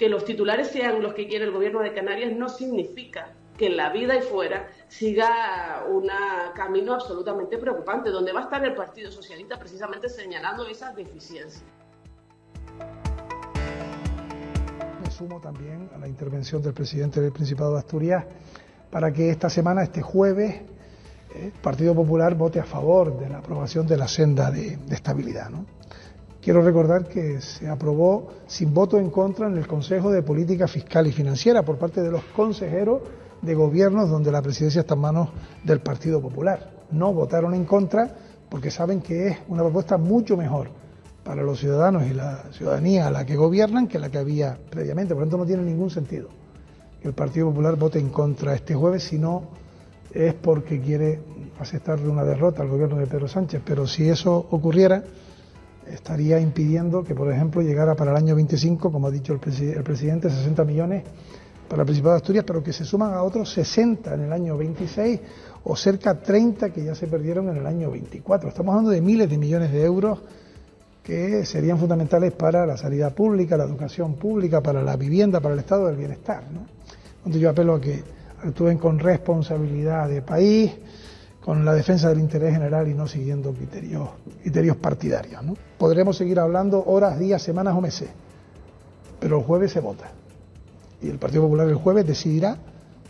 que los titulares sean los que quiere el gobierno de Canarias no significa que en la vida y fuera siga un camino absolutamente preocupante, donde va a estar el Partido Socialista precisamente señalando esas deficiencias. Me sumo también a la intervención del presidente del Principado de Asturias para que esta semana, este jueves, el eh, Partido Popular vote a favor de la aprobación de la senda de, estabilidad. ¿no? Quiero recordar que se aprobó sin voto en contra en el Consejo de Política Fiscal y Financiera por parte de los consejeros de gobiernos donde la presidencia está en manos del Partido Popular. No votaron en contra porque saben que es una propuesta mucho mejor para los ciudadanos y la ciudadanía a la que gobiernan que la que había previamente. Por lo tanto, no tiene ningún sentido que el Partido Popular vote en contra este jueves, si no es porque quiere aceptarle una derrota al gobierno de Pedro Sánchez. Pero si eso ocurriera, estaría impidiendo que, por ejemplo, llegara para el año 25, como ha dicho el, presidente, 60 millones para el Principado de Asturias, pero que se suman a otros 60 en el año 26 o cerca 30 que ya se perdieron en el año 24. Estamos hablando de miles de millones de euros que serían fundamentales para la salida pública, la educación pública, para la vivienda, para el estado del bienestar. Entonces yo apelo a que actúen con responsabilidad de país, con la defensa del interés general y no siguiendo criterios, criterios partidarios. ¿no? Podremos seguir hablando horas, días, semanas o meses, pero el jueves se vota. Y el Partido Popular el jueves decidirá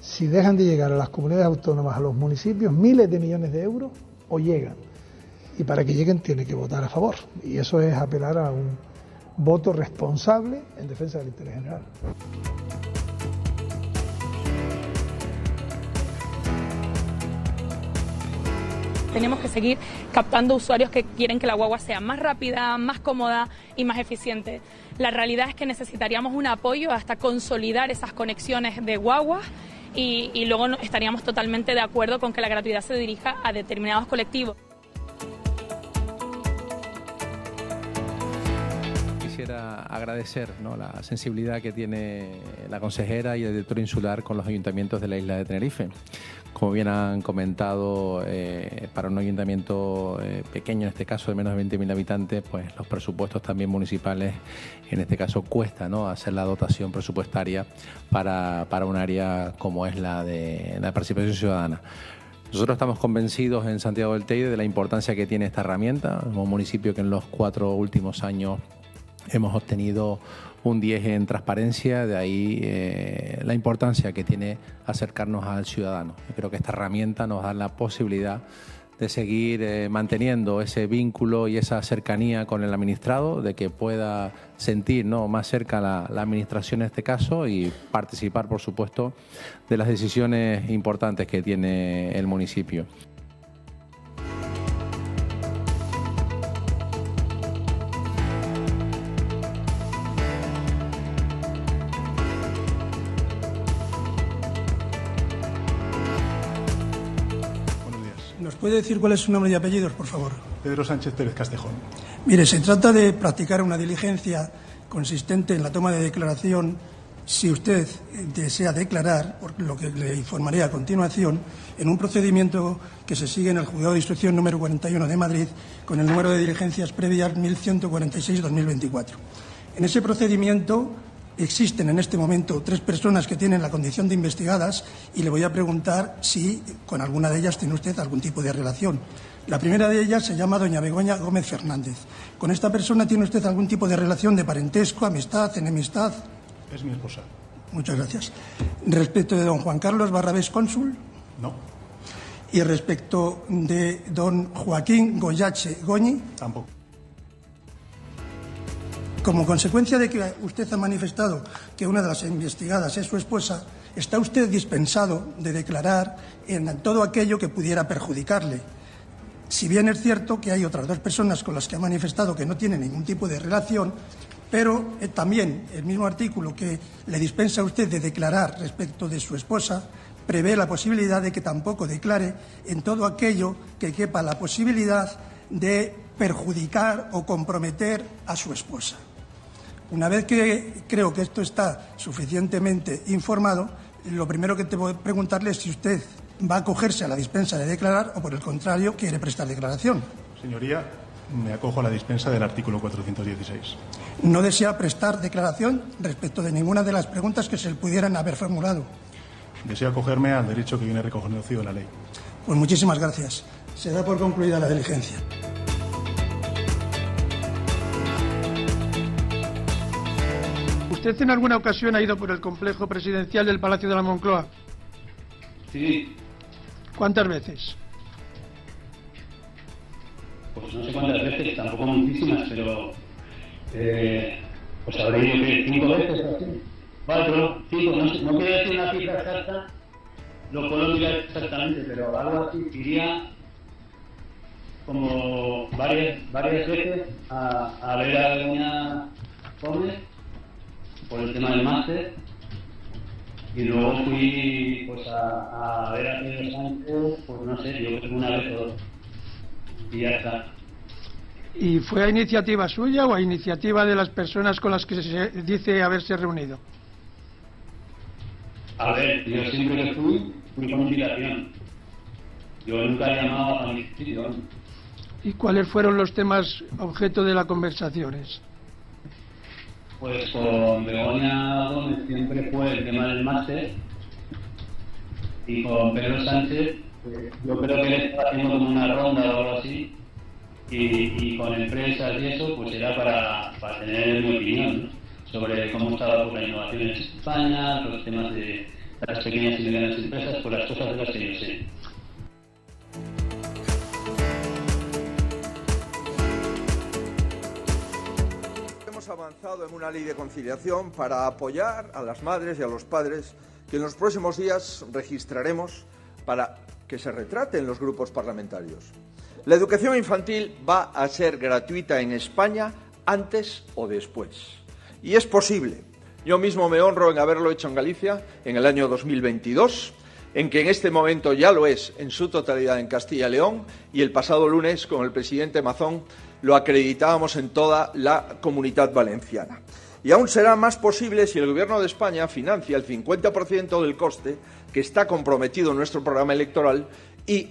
si dejan de llegar a las comunidades autónomas, a los municipios, miles de millones de euros o llegan. Y para que lleguen tiene que votar a favor. Y eso es apelar a un voto responsable en defensa del interés general. Tenemos que seguir captando usuarios que quieren que la guagua sea más rápida, más cómoda y más eficiente. La realidad es que necesitaríamos un apoyo hasta consolidar esas conexiones de guaguas y, luego estaríamos totalmente de acuerdo con que la gratuidad se dirija a determinados colectivos. quisiera agradecer la sensibilidad que tiene la consejera y el director insular con los ayuntamientos de la isla de Tenerife. Como bien han comentado, eh, para un ayuntamiento eh, pequeño, en este caso de menos de 20.000 habitantes, pues los presupuestos también municipales, en este caso cuesta ¿no? hacer la dotación presupuestaria para, un área como es la de la participación ciudadana. Nosotros estamos convencidos en Santiago del Teide de la importancia que tiene esta herramienta, como municipio que en los cuatro últimos años hemos obtenido un 10 en transparencia, de ahí eh, la importancia que tiene acercarnos al ciudadano. creo que esta herramienta nos da la posibilidad de seguir eh, manteniendo ese vínculo y esa cercanía con el administrado, de que pueda sentir más cerca la, administración en este caso y participar, por supuesto, de las decisiones importantes que tiene el municipio. puede decir cuál es su nombre y apellidos, por favor? Pedro Sánchez Pérez Castejón. Mire, se trata de practicar una diligencia consistente en la toma de declaración si usted desea declarar, por lo que le informaré a continuación, en un procedimiento que se sigue en el Juzgado de Instrucción número 41 de Madrid con el número de diligencias previas 1146-2024. En ese procedimiento existen en este momento tres personas que tienen la condición de investigadas y le voy a preguntar si con alguna de ellas tiene usted algún tipo de relación. La primera de ellas se llama doña Begoña Gómez Fernández. ¿Con esta persona tiene usted algún tipo de relación de parentesco, amistad, enemistad? Es mi esposa. Muchas gracias. ¿Respecto de don Juan Carlos Barrabés Cónsul? No. ¿Y respecto de don Joaquín Goyache Goñi? Tampoco. Como consecuencia de que usted ha manifestado que una de las investigadas es su esposa, está usted dispensado de declarar en todo aquello que pudiera perjudicarle. Si bien es cierto que hay otras dos personas con las que ha manifestado que no tiene ningún tipo de relación, pero eh, también el mismo artículo que le dispensa a usted de declarar respecto de su esposa prevé la posibilidad de que tampoco declare en todo aquello que quepa la posibilidad de perjudicar o comprometer a su esposa. Una vez que creo que esto está suficientemente informado, lo primero que te voy preguntarle es si usted va a acogerse a la dispensa de declarar o, por el contrario, quiere prestar declaración. Señoría, me acojo a la dispensa del artículo 416. No desea prestar declaración respecto de ninguna de las preguntas que se le pudieran haber formulado. Desea acogerme al derecho que viene reconocido en la ley. Pues muchísimas gracias. Se da por concluida la diligencia. ¿Usted en alguna ocasión ha ido por el complejo presidencial del Palacio de la Moncloa? Sí. ¿Cuántas veces? Pues no sé cuántas veces, tampoco muchísimas, pero... Eh, pues habría ido cinco veces así. Cuatro, cinco, no, no quiero decir una cifra exacta, lo puedo mirar exactamente, pero algo así iría como varias, varias veces a, ver a alguna joven por el tema del máster. Y luego fui pues, a, ver a Pedro Sánchez, pues no sé, yo creo una vez o dos. Y ya está. ¿Y fue a iniciativa suya o a iniciativa de las personas con las que se dice haberse reunido? A ver, yo siempre fui, fui con Yo nunca he llamado a mi ¿Y cuáles fueron los temas objeto de las conversaciones? Pues con Begoña Gómez siempre fue el tema del máster y con Pedro Sánchez eh, yo creo que él está haciendo como una ronda o algo así y, con empresas y eso pues era para, para tener mi opinión sobre cómo estaba pues, la innovación en España, los temas de las pequeñas y medianas empresas, por pues las cosas de las que yo sé. avanzado en una ley de conciliación para apoyar a las madres y a los padres que en los próximos días registraremos para que se retraten los grupos parlamentarios. La educación infantil va a ser gratuita en España antes o después. Y es posible. Yo mismo me honro en haberlo hecho en Galicia en el año 2022 en que en este momento ya lo es en su totalidad en Castilla y León y el pasado lunes con el presidente Mazón lo acreditábamos en toda la comunidad valenciana. Y aún será más posible si el Gobierno de España financia el 50% del coste que está comprometido en nuestro programa electoral y,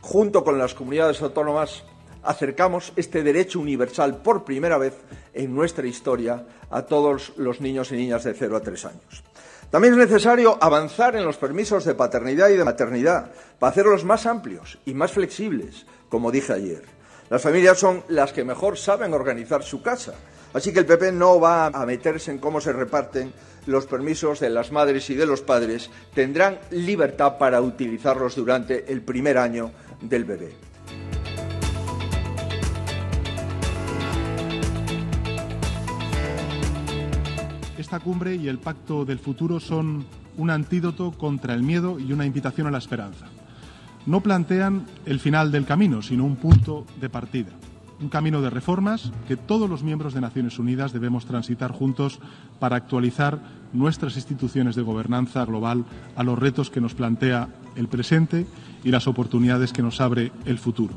junto con las comunidades autónomas, acercamos este derecho universal por primera vez en nuestra historia a todos los niños y niñas de 0 a 3 años. También es necesario avanzar en los permisos de paternidad y de maternidad para hacerlos más amplios y más flexibles, como dije ayer. Las familias son las que mejor saben organizar su casa. Así que el PP no va a meterse en cómo se reparten los permisos de las madres y de los padres. Tendrán libertad para utilizarlos durante el primer año del bebé. Esta cumbre y el pacto del futuro son un antídoto contra el miedo y una invitación a la esperanza no plantean el final del camino, sino un punto de partida, un camino de reformas que todos los miembros de Naciones Unidas debemos transitar juntos para actualizar nuestras instituciones de gobernanza global a los retos que nos plantea el presente y las oportunidades que nos abre el futuro.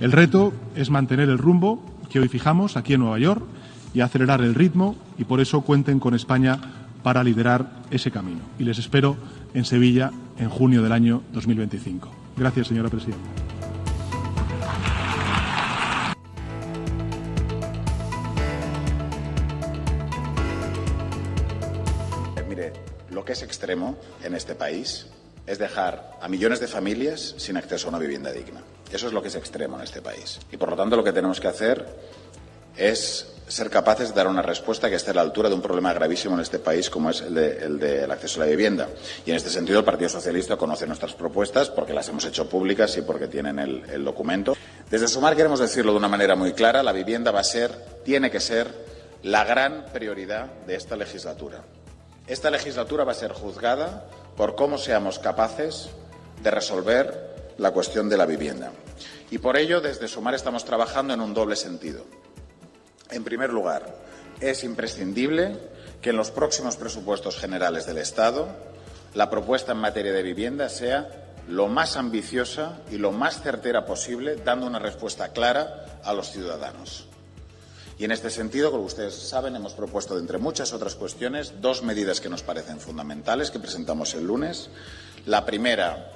El reto es mantener el rumbo que hoy fijamos aquí en Nueva York y acelerar el ritmo y por eso cuenten con España para liderar ese camino. Y les espero en Sevilla en junio del año 2025. Gracias, señora presidenta. Eh, mire, lo que es extremo en este país es dejar a millones de familias sin acceso a una vivienda digna. Eso es lo que es extremo en este país. Y por lo tanto lo que tenemos que hacer es ser capaces de dar una respuesta que esté a la altura de un problema gravísimo en este país como es el, de, el del acceso a la vivienda. Y en este sentido el Partido Socialista conoce nuestras propuestas porque las hemos hecho públicas y porque tienen el, el documento. Desde Sumar queremos decirlo de una manera muy clara, la vivienda va a ser, tiene que ser, la gran prioridad de esta legislatura. Esta legislatura va a ser juzgada por cómo seamos capaces de resolver la cuestión de la vivienda. Y por ello, desde Sumar estamos trabajando en un doble sentido. En primer lugar, es imprescindible que en los próximos presupuestos generales del Estado la propuesta en materia de vivienda sea lo más ambiciosa y lo más certera posible, dando una respuesta clara a los ciudadanos. Y en este sentido, como ustedes saben, hemos propuesto, entre muchas otras cuestiones, dos medidas que nos parecen fundamentales, que presentamos el lunes. La primera,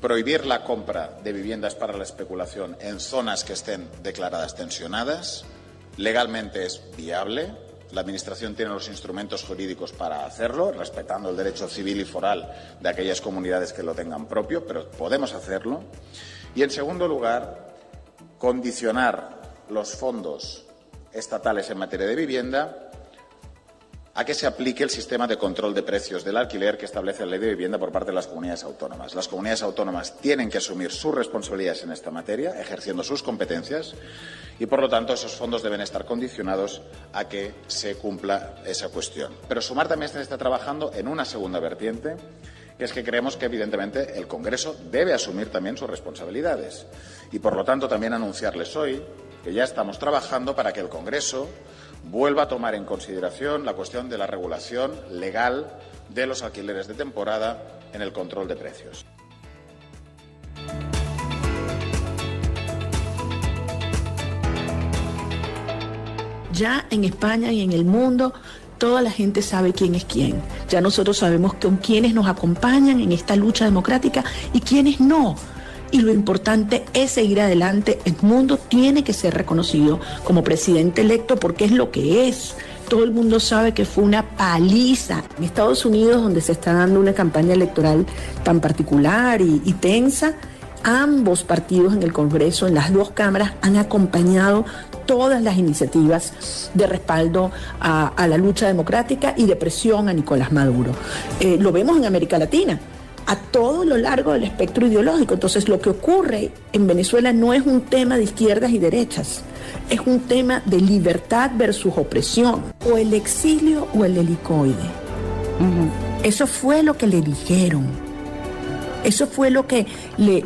prohibir la compra de viviendas para la especulación en zonas que estén declaradas tensionadas. Legalmente es viable, la Administración tiene los instrumentos jurídicos para hacerlo, respetando el derecho civil y foral de aquellas comunidades que lo tengan propio, pero podemos hacerlo. Y, en segundo lugar, condicionar los fondos estatales en materia de vivienda a que se aplique el sistema de control de precios del alquiler que establece la ley de vivienda por parte de las comunidades autónomas. Las comunidades autónomas tienen que asumir sus responsabilidades en esta materia, ejerciendo sus competencias, y por lo tanto esos fondos deben estar condicionados a que se cumpla esa cuestión. Pero Sumar también se está trabajando en una segunda vertiente, que es que creemos que evidentemente el Congreso debe asumir también sus responsabilidades y por lo tanto también anunciarles hoy que ya estamos trabajando para que el Congreso vuelva a tomar en consideración la cuestión de la regulación legal de los alquileres de temporada en el control de precios. Ya en España y en el mundo toda la gente sabe quién es quién. Ya nosotros sabemos con quiénes nos acompañan en esta lucha democrática y quiénes no y lo importante es seguir adelante. el mundo tiene que ser reconocido como presidente electo porque es lo que es. Todo el mundo sabe que fue una paliza. En Estados Unidos, donde se está dando una campaña electoral tan particular y, tensa, ambos partidos en el Congreso, en las dos cámaras, han acompañado todas las iniciativas de respaldo a, la lucha democrática y de presión a Nicolás Maduro. Eh, lo vemos en América Latina a todo lo largo del espectro ideológico. Entonces lo que ocurre en Venezuela no es un tema de izquierdas y derechas, es un tema de libertad versus opresión, o el exilio o el helicoide. Eso fue lo que le dijeron. Eso fue lo que le,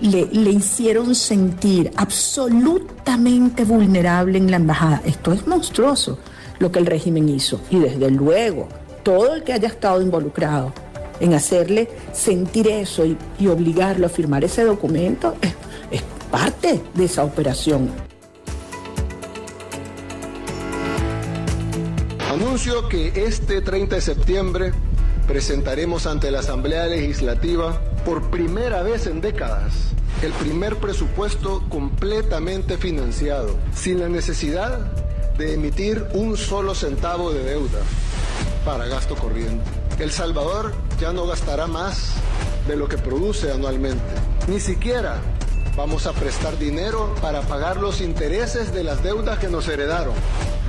hicieron sentir absolutamente vulnerable en la embajada. Esto es monstruoso lo que el régimen hizo. Y desde luego, todo el que haya estado involucrado en hacerle sentir eso y, obligarlo a firmar ese documento es, es parte de esa operación. Anuncio que este 30 de septiembre presentaremos ante la Asamblea Legislativa por primera vez en décadas el primer presupuesto completamente financiado, sin la necesidad de emitir un solo centavo de deuda para gasto corriente. El Salvador ya no gastará más de lo que produce anualmente. Ni siquiera vamos a prestar dinero para pagar los intereses de las deudas que nos heredaron.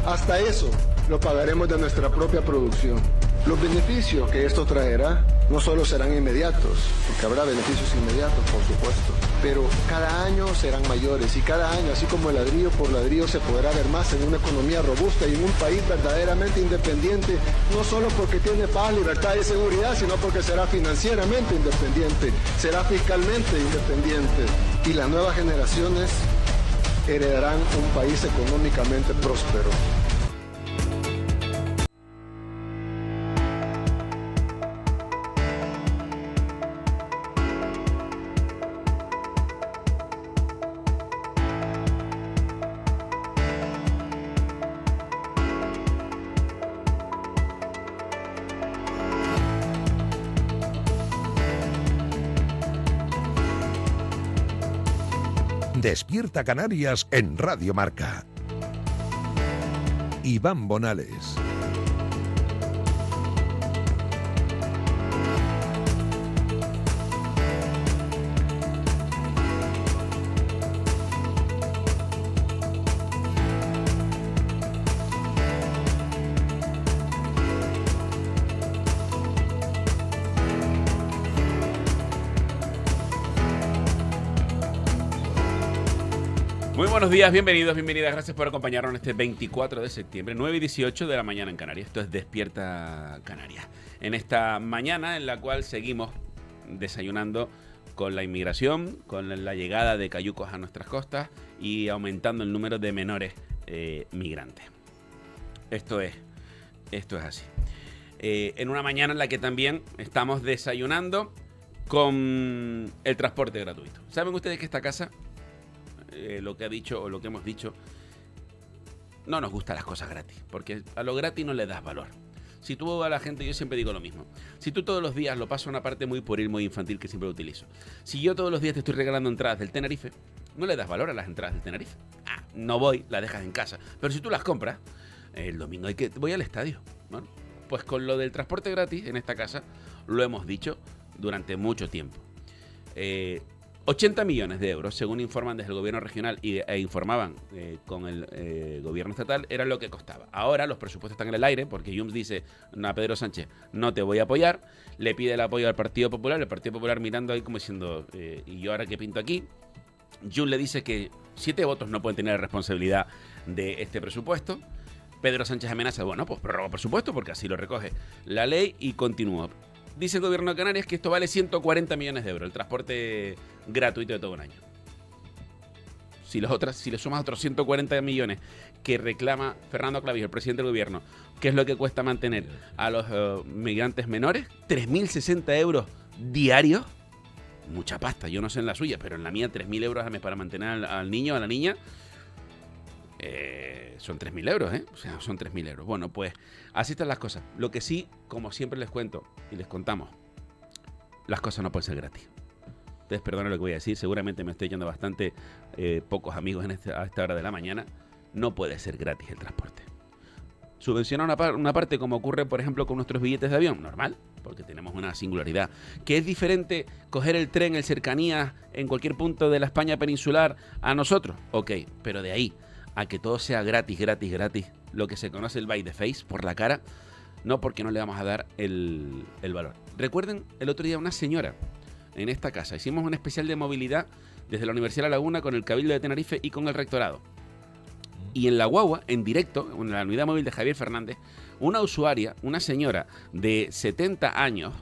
Hasta eso lo pagaremos de nuestra propia producción. Los beneficios que esto traerá no solo serán inmediatos, porque habrá beneficios inmediatos, por supuesto, pero cada año serán mayores y cada año, así como ladrillo por ladrillo, se podrá ver más en una economía robusta y en un país verdaderamente independiente, no solo porque tiene paz, libertad y seguridad, sino porque será financieramente independiente, será fiscalmente independiente y las nuevas generaciones heredarán un país económicamente próspero. Despierta Canarias en Radio Marca. Iván Bonales. buenos días, bienvenidos, bienvenidas. Gracias por acompañarnos este 24 de septiembre, 9 y 18 de la mañana en Canarias. Esto es Despierta Canarias. En esta mañana en la cual seguimos desayunando con la inmigración, con la llegada de cayucos a nuestras costas y aumentando el número de menores eh, migrantes. Esto es, esto es así. Eh, en una mañana en la que también estamos desayunando con el transporte gratuito. ¿Saben ustedes que esta casa eh, lo que ha dicho o lo que hemos dicho, no nos gustan las cosas gratis, porque a lo gratis no le das valor. Si tú a la gente, yo siempre digo lo mismo. Si tú todos los días lo paso a una parte muy pueril, muy infantil que siempre utilizo. Si yo todos los días te estoy regalando entradas del Tenerife, no le das valor a las entradas del Tenerife. Ah, no voy, las dejas en casa. Pero si tú las compras, el domingo hay que. Voy al estadio. Pues con lo del transporte gratis en esta casa, lo hemos dicho durante mucho tiempo. Eh, 80 millones de euros, según informan desde el gobierno regional e informaban eh, con el eh, gobierno estatal, era lo que costaba. Ahora los presupuestos están en el aire porque Junts dice a Pedro Sánchez, no te voy a apoyar, le pide el apoyo al Partido Popular, el Partido Popular mirando ahí como diciendo, eh, ¿y yo ahora qué pinto aquí? Junts le dice que siete votos no pueden tener responsabilidad de este presupuesto. Pedro Sánchez amenaza, bueno, pues prorroga presupuesto porque así lo recoge la ley y continúa. Dice el gobierno de Canarias que esto vale 140 millones de euros, el transporte gratuito de todo un año. Si, otras, si le sumas otros 140 millones que reclama Fernando Clavijo, el presidente del gobierno, que es lo que cuesta mantener a los eh, migrantes menores, 3.060 euros diarios, mucha pasta, yo no sé en la suya, pero en la mía 3.000 euros para mantener al, niño a la niña, eh, son 3.000 euros, ¿eh? O sea, son 3.000 euros. Bueno, pues así están las cosas. Lo que sí, como siempre les cuento y les contamos, las cosas no pueden ser gratis perdónenme lo que voy a decir, seguramente me estoy yendo bastante eh, pocos amigos en esta, a esta hora de la mañana. No puede ser gratis el transporte. Subvencionar una, parte como ocurre, por ejemplo, con nuestros billetes de avión, normal, porque tenemos una singularidad, que es diferente coger el tren, en cercanías en cualquier punto de la España peninsular a nosotros. Ok, pero de ahí a que todo sea gratis, gratis, gratis, lo que se conoce el by the face, por la cara, no porque no le vamos a dar el, el valor. Recuerden el otro día una señora en esta casa. Hicimos un especial de movilidad desde la Universidad de La Laguna con el Cabildo de Tenerife y con el Rectorado. Y en la guagua, en directo, en la unidad móvil de Javier Fernández, una usuaria, una señora de 70 años,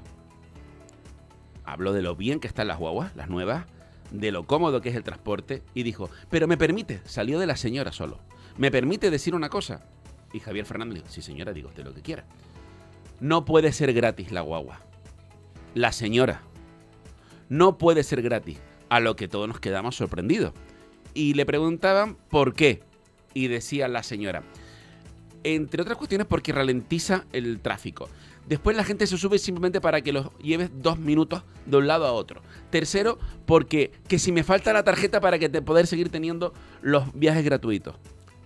habló de lo bien que están las guaguas, las nuevas, de lo cómodo que es el transporte, y dijo, pero me permite, salió de la señora solo, me permite decir una cosa. Y Javier Fernández dijo, sí señora, digo usted lo que quiera. No puede ser gratis la guagua. La señora no puede ser gratis, a lo que todos nos quedamos sorprendidos. Y le preguntaban por qué, y decía la señora, entre otras cuestiones porque ralentiza el tráfico. Después la gente se sube simplemente para que los lleves dos minutos de un lado a otro. Tercero, porque que si me falta la tarjeta para que te poder seguir teniendo los viajes gratuitos.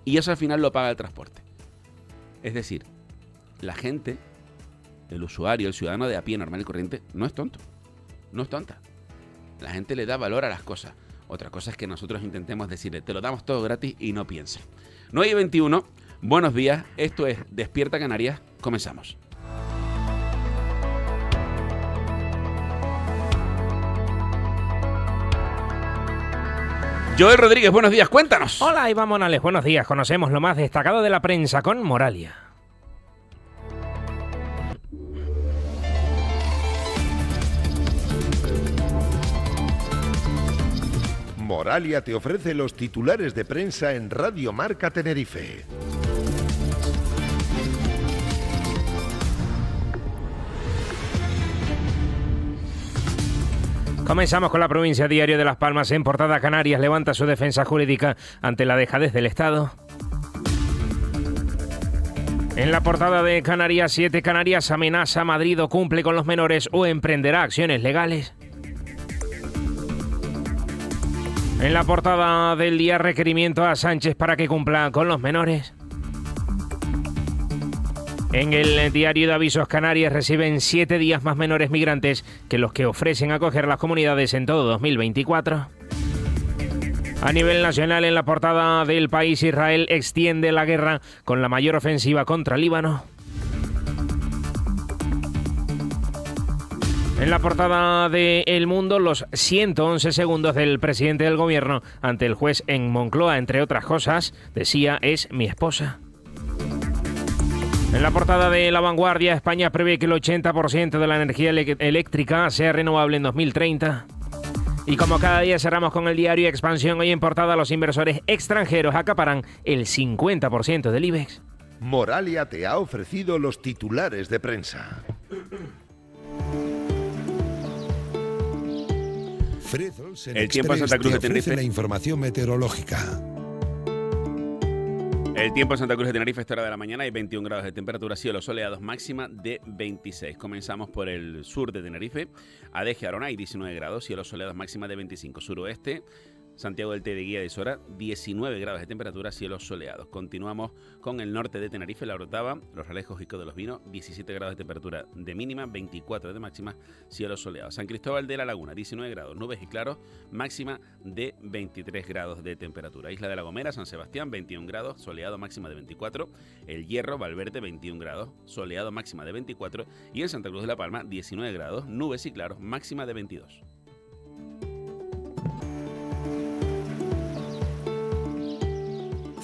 Y eso al final lo paga el transporte. Es decir, la gente, el usuario, el ciudadano de a pie normal y corriente, no es tonto. No es tonta. La gente le da valor a las cosas. Otra cosa es que nosotros intentemos decirle, te lo damos todo gratis y no pienses. 9 y 21, buenos días. Esto es Despierta Canarias. Comenzamos. Joel Rodríguez, buenos días, cuéntanos. Hola, Iván Monales, buenos días. Conocemos lo más destacado de la prensa con Moralia. Moralia te ofrece los titulares de prensa en Radio Marca Tenerife. Comenzamos con la provincia diario de Las Palmas. En Portada Canarias levanta su defensa jurídica ante la dejadez del Estado. En la portada de Canarias 7, Canarias amenaza Madrid o cumple con los menores o emprenderá acciones legales. En la portada del día, requerimiento a Sánchez para que cumpla con los menores. En el diario de avisos, Canarias reciben siete días más menores migrantes que los que ofrecen acoger las comunidades en todo 2024. A nivel nacional, en la portada del país, Israel extiende la guerra con la mayor ofensiva contra Líbano. En la portada de El Mundo, los 111 segundos del presidente del gobierno ante el juez en Moncloa, entre otras cosas, decía es mi esposa. En la portada de La Vanguardia, España prevé que el 80% de la energía eléctrica sea renovable en 2030. Y como cada día cerramos con el diario Expansión, hoy en portada los inversores extranjeros acaparán el 50% del IBEX. Moralia te ha ofrecido los titulares de prensa el, tiempo en Santa Cruz de Tenerife. La información meteorológica. El tiempo en Santa Cruz de Tenerife esta hora de la mañana hay 21 grados de temperatura, cielo soleados máxima de 26. Comenzamos por el sur de Tenerife, a Arona y hay 19 grados, cielo soleados máxima de 25. Suroeste Santiago del Té de Sora, 19 grados de temperatura, cielos soleados. Continuamos con el norte de Tenerife, La Orotava, Los Ralejos y de los Vinos, 17 grados de temperatura de mínima, 24 de máxima, cielos soleados. San Cristóbal de la Laguna, 19 grados, nubes y claros, máxima de 23 grados de temperatura. Isla de la Gomera, San Sebastián, 21 grados, soleado máxima de 24. El Hierro, Valverde, 21 grados, soleado máxima de 24. Y en Santa Cruz de la Palma, 19 grados, nubes y claros, máxima de 22.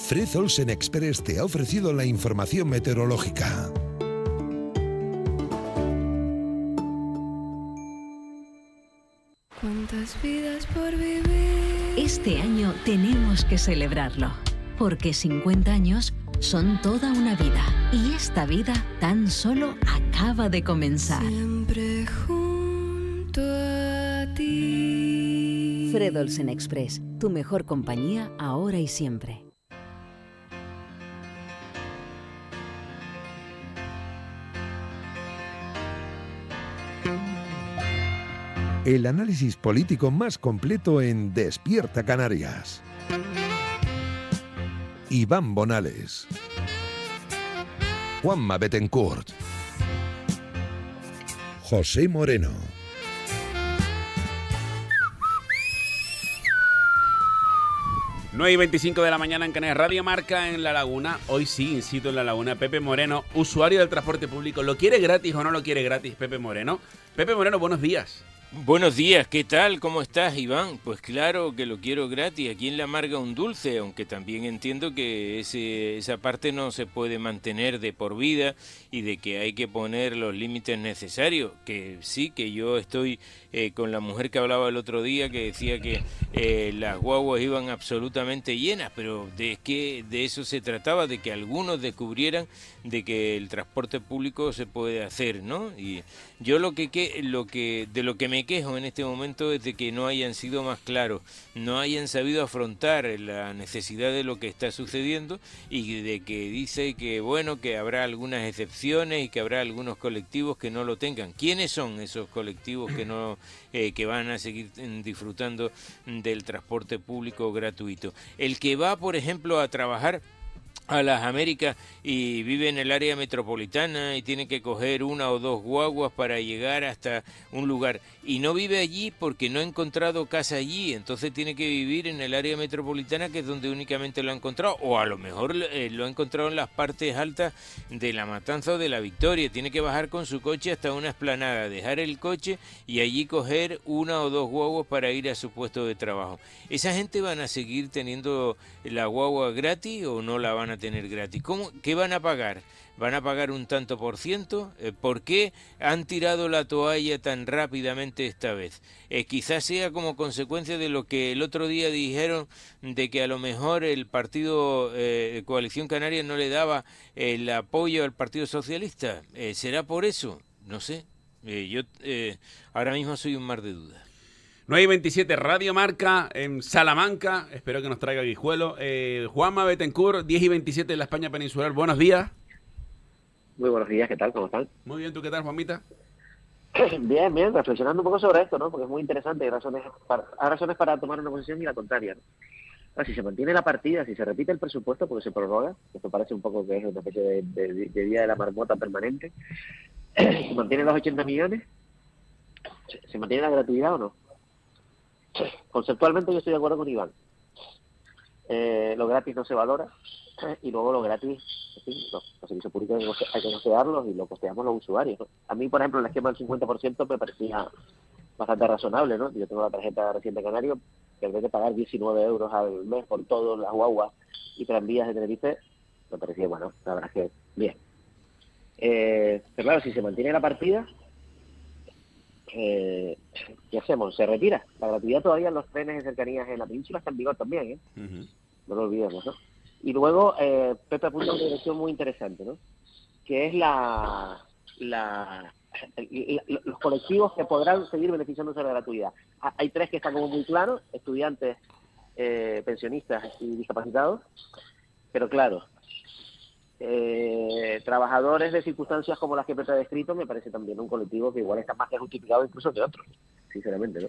Fred Olsen Express te ha ofrecido la información meteorológica. ¿Cuántas vidas por vivir? Este año tenemos que celebrarlo, porque 50 años son toda una vida y esta vida tan solo acaba de comenzar. Siempre junto a ti. Fred Olsen Express, tu mejor compañía ahora y siempre. el análisis político más completo en Despierta Canarias. Iván Bonales. Juanma Betencourt. José Moreno. 9 y 25 de la mañana en Canarias Radio Marca en La Laguna. Hoy sí, incito en La Laguna. Pepe Moreno, usuario del transporte público. ¿Lo quiere gratis o no lo quiere gratis, Pepe Moreno? Pepe Moreno, buenos días. Buenos días, ¿qué tal? ¿Cómo estás, Iván? Pues claro que lo quiero gratis. Aquí en la amarga un dulce, aunque también entiendo que ese, esa parte no se puede mantener de por vida y de que hay que poner los límites necesarios. Que sí, que yo estoy eh, con la mujer que hablaba el otro día que decía que eh, las guaguas iban absolutamente llenas, pero de, de eso se trataba, de que algunos descubrieran de que el transporte público se puede hacer, ¿no? Y yo lo que, lo que de lo que me quejo en este momento es de que no hayan sido más claros, no hayan sabido afrontar la necesidad de lo que está sucediendo y de que dice que bueno, que habrá algunas excepciones y que habrá algunos colectivos que no lo tengan. ¿Quiénes son esos colectivos que no eh, que van a seguir mm, disfrutando del transporte público gratuito? El que va, por ejemplo, a trabajar a las Américas y vive en el área metropolitana y tiene que coger una o dos guaguas para llegar hasta un lugar y no vive allí porque no ha encontrado casa allí, entonces tiene que vivir en el área metropolitana que es donde únicamente lo ha encontrado o a lo mejor eh, lo ha encontrado en las partes altas de la Matanza o de la Victoria, tiene que bajar con su coche hasta una esplanada, dejar el coche y allí coger una o dos guaguas para ir a su puesto de trabajo. ¿Esa gente van a seguir teniendo la guagua gratis o no la van a tener gratis. ¿Cómo, ¿Qué van a pagar? ¿Van a pagar un tanto por ciento? Eh, ¿Por qué han tirado la toalla tan rápidamente esta vez? Eh, quizás sea como consecuencia de lo que el otro día dijeron de que a lo mejor el partido eh, Coalición Canaria no le daba el apoyo al Partido Socialista. ¿Será por eso? No sé. yo ahora mismo soy un mar de dudas. 9 y 27, Radio Marca en Salamanca. Espero que nos traiga Guijuelo. Juan eh, Juanma Betancourt, 10 y 27 de la España Peninsular. Buenos días. Muy buenos días, ¿qué tal? ¿Cómo están? Muy bien, ¿tú qué tal, Juanita Bien, bien, reflexionando un poco sobre esto, ¿no? Porque es muy interesante. Hay razones para, razones para tomar una posición y la contraria. si se mantiene la partida, si se repite el presupuesto porque se prorroga, esto parece un poco que es una especie de, de, de día de la marmota permanente, se mantiene los 80 millones, ¿se mantiene la gratuidad o no? Conceptualmente yo estoy de acuerdo con Iván. Eh, lo gratis no se valora eh, y luego lo gratis, los, servicios públicos hay que costearlos y lo costeamos los usuarios. A mí, por ejemplo, el esquema del 50% me parecía bastante razonable, ¿no? Yo tengo la tarjeta reciente Canario, que en vez de pagar 19 euros al mes por todas las guaguas y tranvías de Tenerife, me parecía, bueno, la verdad es que bien. Eh, pero claro, si se mantiene la partida, eh, ¿qué hacemos? Se retira. La gratuidad todavía en los trenes de cercanías en la península está en vigor también, ¿eh? No lo olvidemos, Y luego, eh, Pepe apunta una dirección muy interesante, ¿no? Que es los colectivos que podrán seguir beneficiándose de la gratuidad. Hay tres que están como muy claros, estudiantes, eh, pensionistas y discapacitados. Pero claro, eh, trabajadores de circunstancias como las que he descrito me parece también un colectivo que igual está más justificado incluso que otros, sinceramente.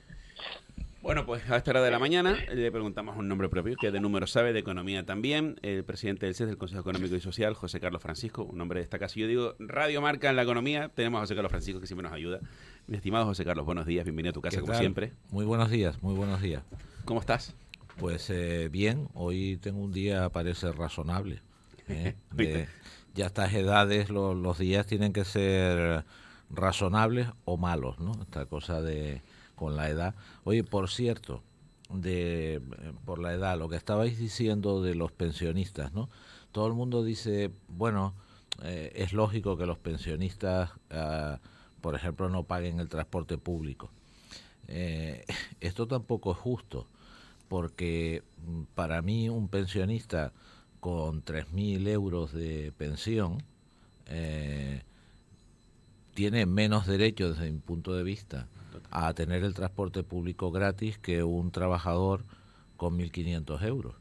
Bueno, pues a esta hora de la mañana le preguntamos un nombre propio, que de número sabe, de economía también, el presidente del CES, del Consejo Económico y Social, José Carlos Francisco, un nombre de esta casa. Yo digo, Radio Marca en la economía, tenemos a José Carlos Francisco que siempre nos ayuda. Mi estimado José Carlos, buenos días, bienvenido a tu casa como siempre. Muy buenos días, muy buenos días. ¿Cómo estás? Pues eh, bien, hoy tengo un día, parece razonable. Eh, ya estas edades los días tienen que ser razonables o malos, Esta cosa de con la edad. Oye, por cierto, de eh, por la edad, lo que estabais diciendo de los pensionistas, ¿no? Todo el mundo dice, bueno, eh, es lógico que los pensionistas, ah, por ejemplo, no paguen el transporte público. esto tampoco es justo, porque mm, para mí un pensionista con 3.000 euros de pensión eh, tiene menos derecho desde mi punto de vista a tener el transporte público gratis que un trabajador con 1.500 euros,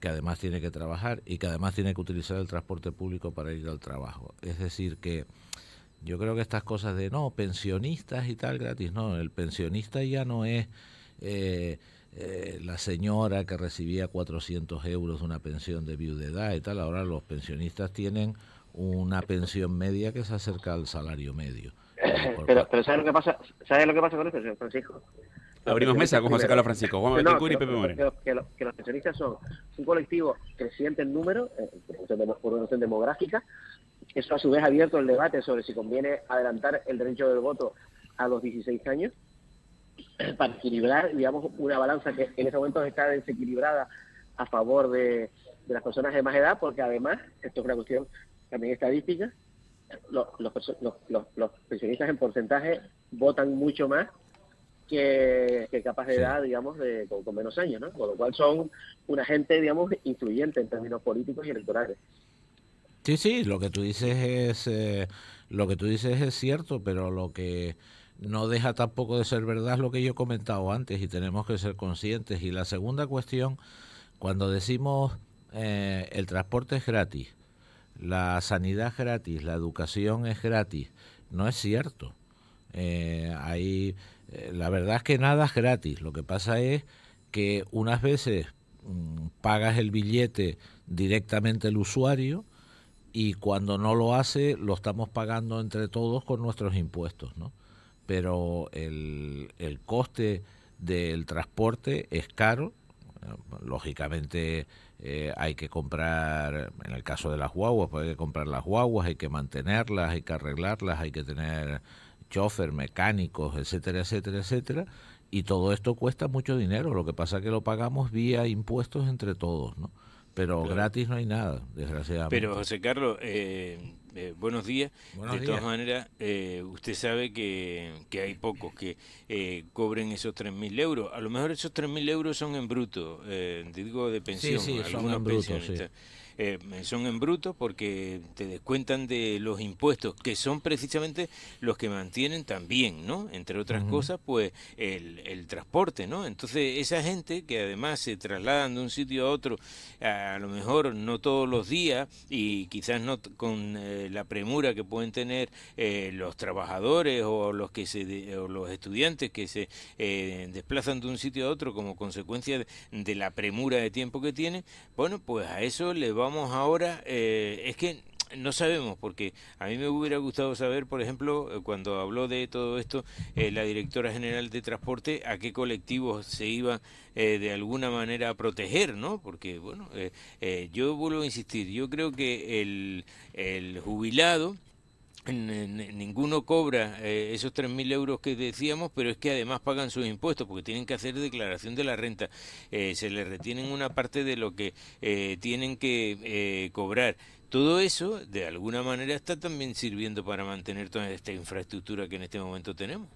que además tiene que trabajar y que además tiene que utilizar el transporte público para ir al trabajo. Es decir, que yo creo que estas cosas de no, pensionistas y tal gratis, no, el pensionista ya no es... Eh, eh, la señora que recibía 400 euros de una pensión de viudedad y tal, ahora los pensionistas tienen una pensión media que se acerca al salario medio. Eh, pero, pero ¿sabes, lo que pasa, lo que pasa con esto señor Francisco? Abrimos mesa con José Carlos Francisco, no, y Pepe Moreno. Que, los, pensionistas son un colectivo creciente en número, eh, por una cuestión demográfica. Eso a su vez ha abierto el debate sobre si conviene adelantar el derecho del voto a los 16 años para equilibrar, digamos, una balanza que en ese momento está desequilibrada a favor de, las personas de más edad, porque además, esto es una cuestión también estadística, los, los, los, pensionistas en porcentaje votan mucho más que, que de edad, digamos, de, con, menos años, ¿no? Con lo cual son una gente, digamos, influyente en términos políticos y electorales. Sí, sí, lo que tú dices es, eh, lo que tú dices es cierto, pero lo que no deja tampoco de ser verdad lo que yo he comentado antes y tenemos que ser conscientes. Y la segunda cuestión, cuando decimos eh, el transporte es gratis, la sanidad es gratis, la educación es gratis, no es cierto. Eh, eh, la verdad es que nada es gratis. Lo que pasa es que unas veces mm, pagas el billete directamente el usuario y cuando no lo hace lo estamos pagando entre todos con nuestros impuestos, ¿no? pero el, coste del transporte es caro. Lógicamente eh, hay que comprar, en el caso de las guaguas, pues hay que comprar las guaguas, hay que mantenerlas, hay que arreglarlas, hay que tener chofer, mecánicos, etcétera, etcétera, etcétera. Y todo esto cuesta mucho dinero, lo que pasa es que lo pagamos vía impuestos entre todos, ¿no? Pero gratis no hay nada, desgraciadamente. Pero José Carlos, eh, eh, buenos días. de todas maneras, eh, usted sabe que, hay pocos que eh, cobren esos 3.000 euros. A lo mejor esos 3.000 euros son en bruto, digo de pensión, sí, sí, son pensionistas son eh, en bruto porque te descuentan de los impuestos, que son precisamente los que mantienen también, ¿no? Entre otras cosas, pues el, el, transporte, ¿no? Entonces, esa gente que además se trasladan de un sitio a otro, a, lo mejor no todos los días y quizás no con eh, la premura que pueden tener eh, los trabajadores o los que se los estudiantes que se desplazan de un sitio a otro como consecuencia de, la premura de tiempo que tienen, bueno, pues a eso le va vamos ahora, eh, es que no sabemos, porque a mí me hubiera gustado saber, por ejemplo, eh, cuando habló de todo esto eh, la directora general de transporte, a qué colectivos se iba de alguna manera a proteger, ¿no? Porque, bueno, yo vuelvo a insistir, yo creo que el, el jubilado ninguno cobra eh, esos 3.000 euros que decíamos, pero es que además pagan sus impuestos porque tienen que hacer declaración de la renta. Eh, se les retienen una parte de lo que eh, tienen que cobrar. Todo eso, de alguna manera, está también sirviendo para mantener toda esta infraestructura que en este momento tenemos.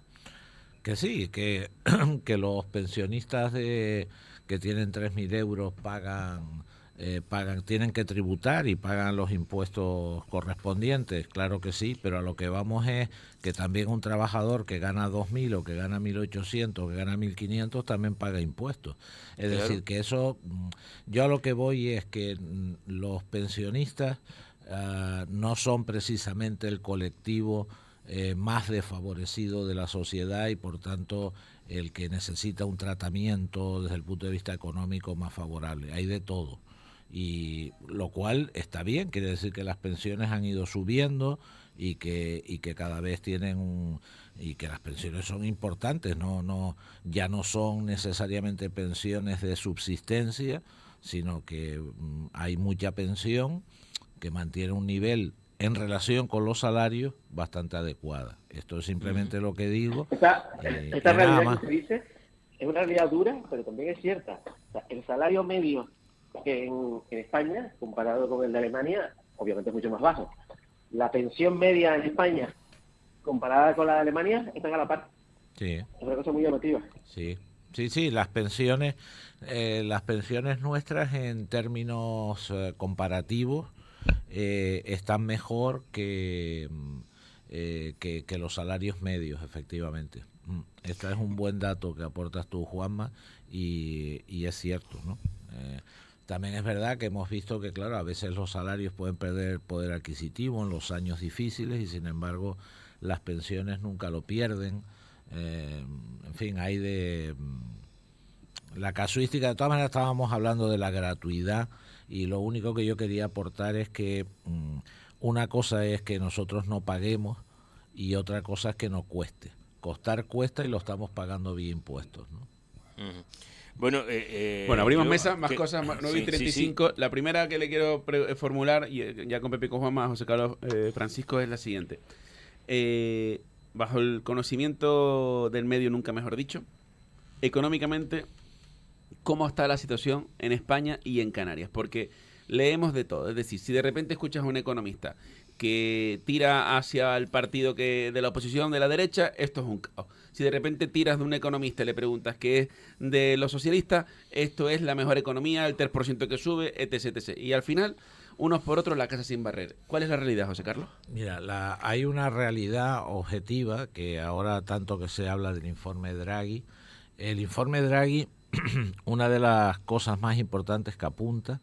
Que sí, que, que los pensionistas que tienen 3.000 euros pagan eh, pagan, tienen que tributar y pagan los impuestos correspondientes, claro que sí, pero a lo que vamos es que también un trabajador que gana 2.000 o que gana 1.800 o que gana 1.500 también paga impuestos. Es decir, que eso, mm, yo a lo que voy es que mm, los pensionistas ah, no son precisamente el colectivo eh, más desfavorecido de la sociedad y por tanto el que necesita un tratamiento desde el punto de vista económico más favorable. Hay de todo y lo cual está bien, quiere decir que las pensiones han ido subiendo y que, y que cada vez tienen un, y que las pensiones son importantes, no, no, ya no son necesariamente pensiones de subsistencia, sino que mm, hay mucha pensión que mantiene un nivel en relación con los salarios bastante adecuada. Esto es simplemente lo que digo. Esta, eh, realidad que se dice es una realidad dura, pero también es cierta. el salario medio que en España, comparado con el de Alemania, obviamente es mucho más bajo. La pensión media en España, comparada con la de Alemania, están a la par. Sí. Es una cosa muy llamativa. Sí. Sí, sí, las pensiones, eh, las pensiones nuestras en términos eh, comparativos eh, están mejor mm, que, que, los salarios medios, efectivamente. Este es un buen dato que aportas tú, Juanma, y, y es cierto, ¿no? También es verdad que hemos visto que, claro, a veces los salarios pueden perder poder adquisitivo en los años difíciles y, sin embargo, las pensiones nunca lo pierden. Eh, en fin, hay de mm, la casuística. De todas maneras, estábamos hablando de la gratuidad y lo único que yo quería aportar es que mm, una cosa es que nosotros no paguemos y otra cosa es que nos cueste. Costar cuesta y lo estamos pagando bien impuestos. ¿no? Bueno, eh, eh, bueno abrimos mesa, más cosas, 9 y 35. la primera que le quiero eh, formular, y, ya con Pepe Juanma, José Carlos Francisco, es la siguiente. bajo el conocimiento del medio, nunca mejor dicho, económicamente, ¿cómo está la situación en España y en Canarias? Porque leemos de todo. Es decir, si de repente escuchas a un economista que tira hacia el partido que de la oposición de la derecha, esto es un caos. Si de repente tiras de un economista y le preguntas qué es de los socialistas, esto es la mejor economía, el 3% que sube, etc, etc. Y al final, unos por otros, la casa sin barrer. ¿Cuál es la realidad, José Carlos? Mira, la, hay una realidad objetiva que ahora tanto que se habla del informe Draghi. El informe Draghi, una de las cosas más importantes que apunta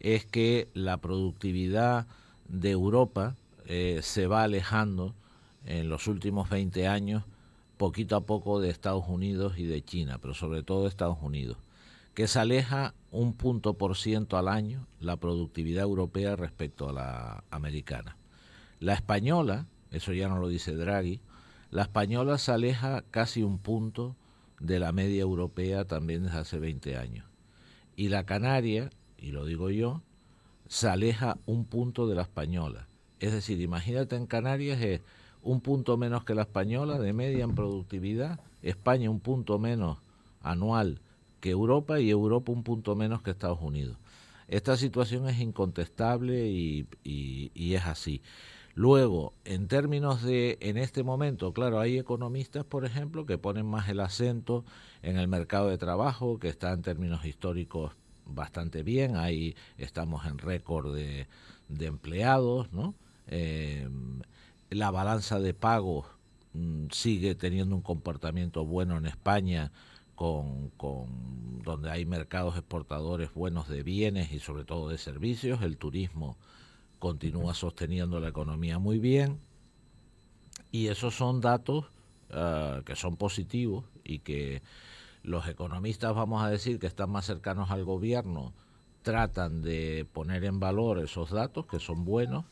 es que la productividad de Europa eh, se va alejando en los últimos 20 años poquito a poco de Estados Unidos y de China, pero sobre todo de Estados Unidos, que se aleja un punto por ciento al año la productividad europea respecto a la americana. La española, eso ya no lo dice Draghi, la española se aleja casi un punto de la media europea también desde hace 20 años. Y la canaria, y lo digo yo, se aleja un punto de la española. Es decir, imagínate en Canarias es eh, un punto menos que la española de media en productividad, España un punto menos anual que Europa y Europa un punto menos que Estados Unidos. Esta situación es incontestable y, es así. Luego, en términos de, en este momento, claro, hay economistas, por ejemplo, que ponen más el acento en el mercado de trabajo, que está en términos históricos bastante bien, ahí estamos en récord de, empleados, ¿no? Eh, la balanza de pagos mm, sigue teniendo un comportamiento bueno en España, con, con, donde hay mercados exportadores buenos de bienes y sobre todo de servicios. El turismo continúa sosteniendo la economía muy bien. Y esos son datos ah, que son positivos y que los economistas, vamos a decir, que están más cercanos al gobierno, tratan de poner en valor esos datos que son buenos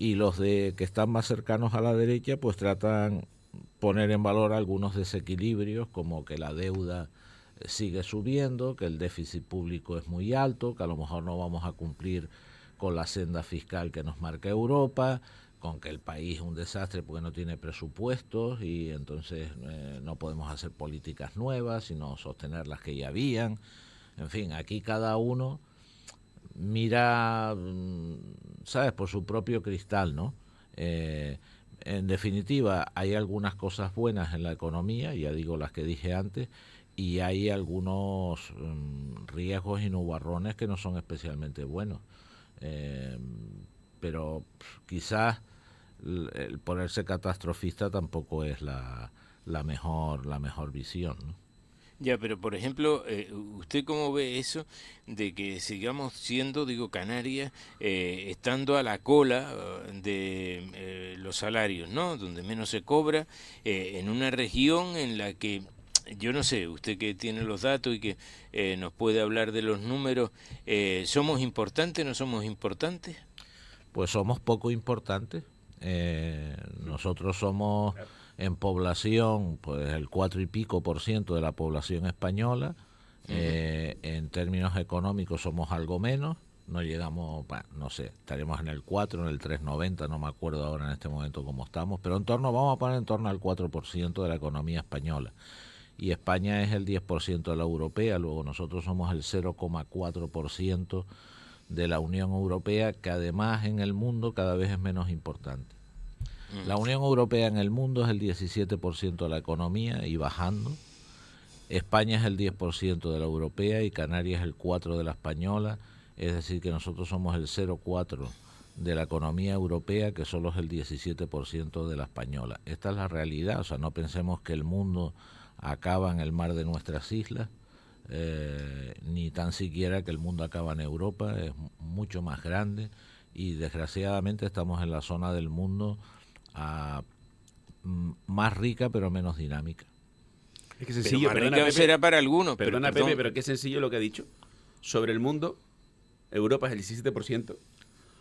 y los de que están más cercanos a la derecha pues tratan poner en valor algunos desequilibrios como que la deuda eh, sigue subiendo, que el déficit público es muy alto, que a lo mejor no vamos a cumplir con la senda fiscal que nos marca Europa, con que el país es un desastre porque no tiene presupuestos y entonces eh, no podemos hacer políticas nuevas, sino sostener las que ya habían. En fin, aquí cada uno mira, mm, ¿sabes?, por su propio cristal, ¿no? Eh, en definitiva, hay algunas cosas buenas en la economía, ya digo las que dije antes, y hay algunos mm, riesgos y nubarrones que no son especialmente buenos. Eh, pero quizás el, ponerse catastrofista tampoco es la, la mejor, la mejor visión. ¿no? Ya, pero por ejemplo, eh, ¿usted cómo ve eso de que sigamos siendo, digo, Canarias, eh, estando a la cola eh, de los salarios, ¿no? Donde menos se cobra, en una región en la que, yo no sé, usted que tiene los datos y que nos puede hablar de los números, ¿somos importantes, no somos importantes? Pues somos poco importantes. nosotros somos en población, pues el 4 y pico por ciento de la población española. Eh, en términos económicos somos algo menos, no llegamos, no sé, estaremos en el 4, en el 3,90, no me acuerdo ahora en este momento cómo estamos, pero en torno, vamos a poner en torno al 4% de la economía española. Y España es el 10% de la europea, luego nosotros somos el 0,4% de la Unión Europea, que además en el mundo cada vez es menos importante. La Unión Europea en el mundo es el 17% de la economía y bajando. España es el 10% de la europea y Canarias el 4% de la española. Es decir, que nosotros somos el 0,4% de la economía europea, que solo es el 17% de la española. Esta es la realidad, o sea, no pensemos que el mundo acaba en el mar de nuestras islas, eh, ni tan siquiera que el mundo acaba en Europa, es mucho más grande y desgraciadamente estamos en la zona del mundo a, mm, más rica pero menos dinámica. Es que sencillo, perdona, pero qué sencillo lo que ha dicho. Sobre el mundo, Europa es el 17%,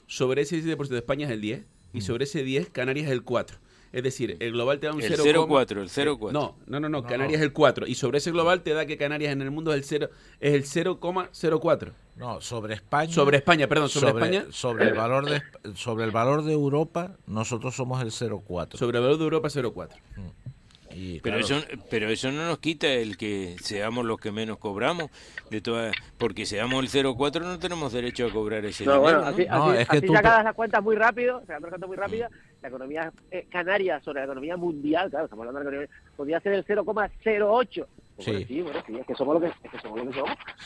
sobre ese 17% de España es el 10%, y mm. sobre ese 10% Canarias es el 4%. Es decir, el global te da un 0,4. El 0,4, eh, No, no, no, Canarias es el 4. Y sobre ese global te da que Canarias en el mundo es el es el 0,04. No, sobre España. Sobre España, perdón, sobre, España. Sobre el, valor de, sobre el valor de Europa, nosotros somos el 0,4. Sobre el valor de Europa, 0,4. Mm. pero, eso, pero eso no nos quita el que seamos los que menos cobramos, de todas porque seamos el 04 no tenemos derecho a cobrar ese no, que las cuentas muy rápido, las cuentas muy rápidas, mm la economía eh, canaria sobre la economía mundial, claro, estamos hablando de economía, podría ser el 0,08. Pues sí. es que somos lo que, somos,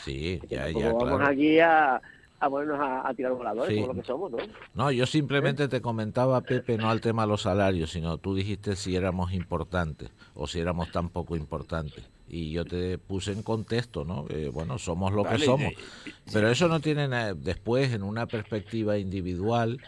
Sí, ya, Vamos aquí a, a ponernos a, tirar voladores, como lo que somos, ¿no? No, yo simplemente ¿Eh? te comentaba, Pepe, no al tema de los salarios, sino tú dijiste si éramos importantes o si éramos tan poco importantes. Y yo te puse en contexto, ¿no? bueno, somos lo que somos. Eh, Pero eso no tiene nada. Después, en una perspectiva individual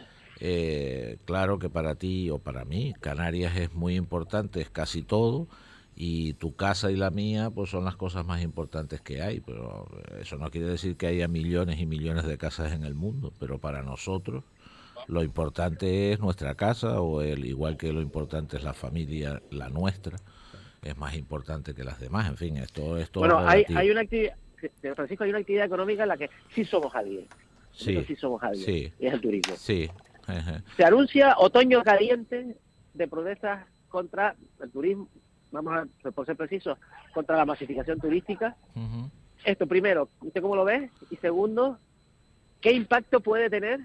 eh, claro que para ti o para mí Canarias es muy importante, es casi todo, y tu casa y la mía pues son las cosas más importantes que hay, pero eso no quiere decir que haya millones y millones de casas en el mundo, pero para nosotros lo importante es nuestra casa o el igual que lo importante es la familia, la nuestra, es más importante que las demás, en fin, esto todo Bueno, hay, hay una eh, Francisco, hay una actividad económica en la que sí somos alguien Sí, sí somos es el turismo. Sí, se anuncia otoño caliente de protestas contra el turismo, vamos a por ser precisos, contra la masificación turística. Esto primero, ¿usted cómo lo ve? Y segundo, ¿qué impacto puede tener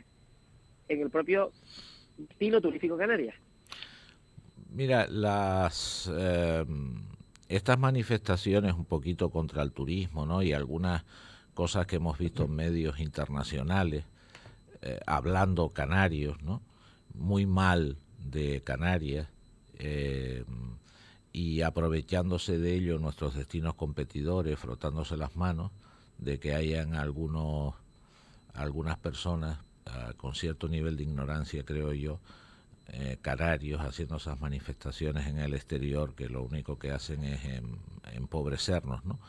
en el propio estilo turístico Canarias? Mira, las eh, estas manifestaciones un poquito contra el turismo, ¿no? Y algunas cosas que hemos visto en medios internacionales eh, hablando canarios, ¿no? muy mal de Canarias eh, y aprovechándose de ello nuestros destinos competidores, frotándose las manos de que hayan algunos, algunas personas ah, con cierto nivel de ignorancia, creo yo, eh, canarios haciendo esas manifestaciones en el exterior que lo único que hacen es em, empobrecernos, ¿no?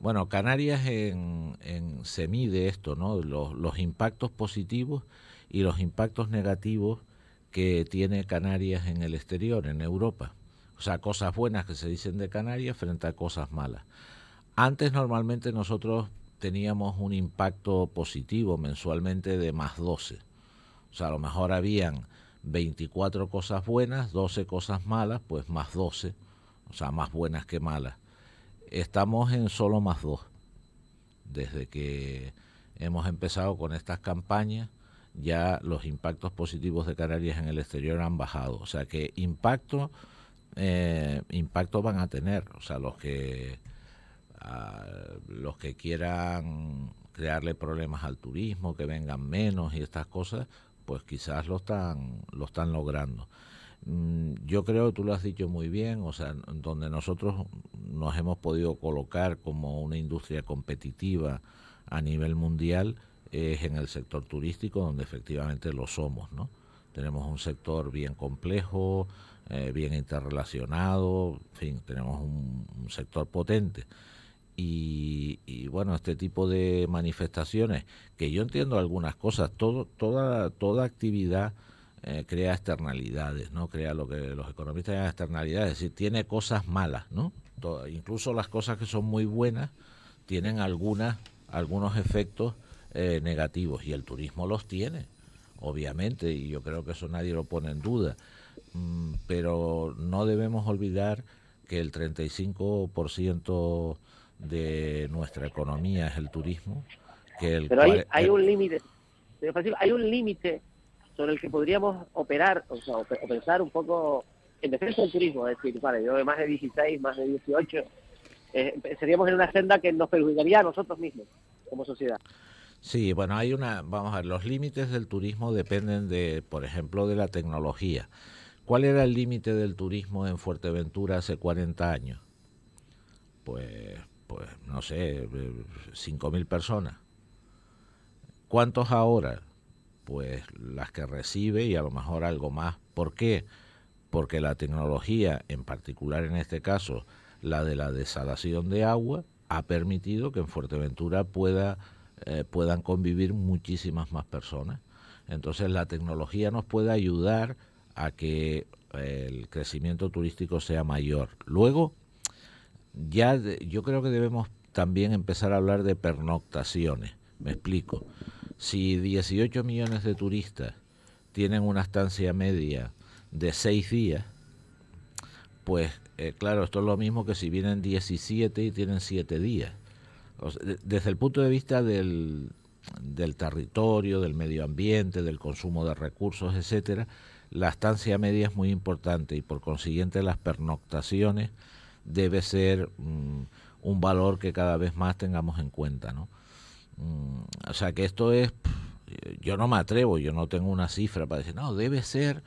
Bueno, Canarias en, se mide esto, ¿no? Los, los, impactos positivos y los impactos negativos que tiene Canarias en el exterior, en Europa. O sea, cosas buenas que se dicen de Canarias frente a cosas malas. Antes normalmente nosotros teníamos un impacto positivo mensualmente de más 12. O sea, a lo mejor habían 24 cosas buenas, 12 cosas malas, pues más 12, o sea, más buenas que malas estamos en solo más dos. Desde que hemos empezado con estas campañas, ya los impactos positivos de Canarias en el exterior han bajado. O sea que impacto, eh, impacto van a tener. O sea, los que, ah, los que quieran crearle problemas al turismo, que vengan menos y estas cosas, pues quizás lo están, lo están logrando. Mm, yo creo, tú lo has dicho muy bien, o sea, donde nosotros nos hemos podido colocar como una industria competitiva a nivel mundial es en el sector turístico, donde efectivamente lo somos, ¿no? Tenemos un sector bien complejo, eh, bien interrelacionado, en fin, tenemos un, sector potente. Y, y, bueno, este tipo de manifestaciones, que yo entiendo algunas cosas, todo, toda, toda actividad eh, crea externalidades, ¿no? Crea lo que los economistas llaman externalidades, es decir, tiene cosas malas, ¿no? incluso las cosas que son muy buenas tienen algunas, algunos efectos eh, negativos y el turismo los tiene, obviamente, y yo creo que eso nadie lo pone en duda. Mm, pero no debemos olvidar que el 35% de nuestra economía es el turismo, que el Pero hay un límite, hay un límite sobre el que podríamos operar, o sea, pensar un poco en defensa del turismo, es decir, vale, yo de más de 16, más de 18, eh, seríamos en una agenda que nos perjudicaría a nosotros mismos como sociedad. Sí, bueno, hay una, vamos a ver, los límites del turismo dependen de, por ejemplo, de la tecnología. ¿Cuál era el límite del turismo en Fuerteventura hace 40 años? Pues, pues no sé, 5.000 eh, personas. ¿Cuántos ahora? pues las que recibe y a lo mejor algo más. ¿Por qué? Porque la tecnología, en particular en este caso, la de la desalación de agua, ha permitido que en Fuerteventura pueda, eh, puedan convivir muchísimas más personas. Entonces la tecnología nos puede ayudar a que eh, el crecimiento turístico sea mayor. Luego, ya yo creo que debemos también empezar a hablar de pernoctaciones me explico. Si 18 millones de turistas tienen una estancia media de 6 días, pues eh, claro, esto es lo mismo que si vienen 17 y tienen 7 días. desde el punto de vista del, territorio, del medio ambiente, del consumo de recursos, etcétera, la estancia media es muy importante y por consiguiente las pernoctaciones debe ser mm, un valor que cada vez más tengamos en cuenta, ¿no? Mm, o sea que esto es, yo no me atrevo, yo no tengo una cifra para decir, no, debe ser,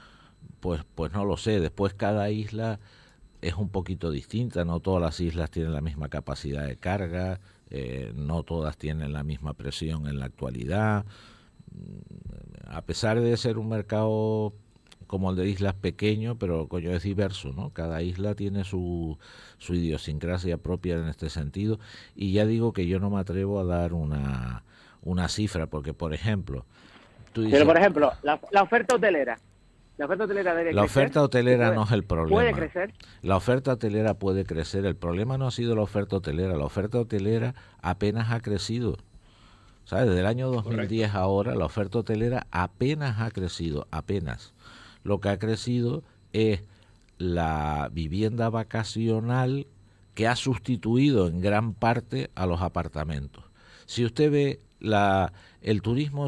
pues, pues no lo sé, después cada isla es un poquito distinta, no todas las islas tienen la misma capacidad de carga, eh, no todas tienen la misma presión en la actualidad. Mm, a pesar de ser un mercado como el de islas pequeño, pero coño es diverso, ¿no? Cada isla tiene su, su idiosincrasia propia en este sentido y ya digo que yo no me atrevo a dar una, una cifra, porque por ejemplo... pero por ejemplo, la, oferta hotelera. La oferta hotelera debe La oferta hotelera no es el problema. Puede crecer. La oferta hotelera puede crecer. El problema no ha sido la oferta hotelera. La oferta hotelera apenas ha crecido. ¿Sabes? Desde el año 2010 ahora la oferta hotelera apenas ha crecido, apenas lo que ha crecido es la vivienda vacacional que ha sustituido en gran parte a los apartamentos. Si usted ve la, el turismo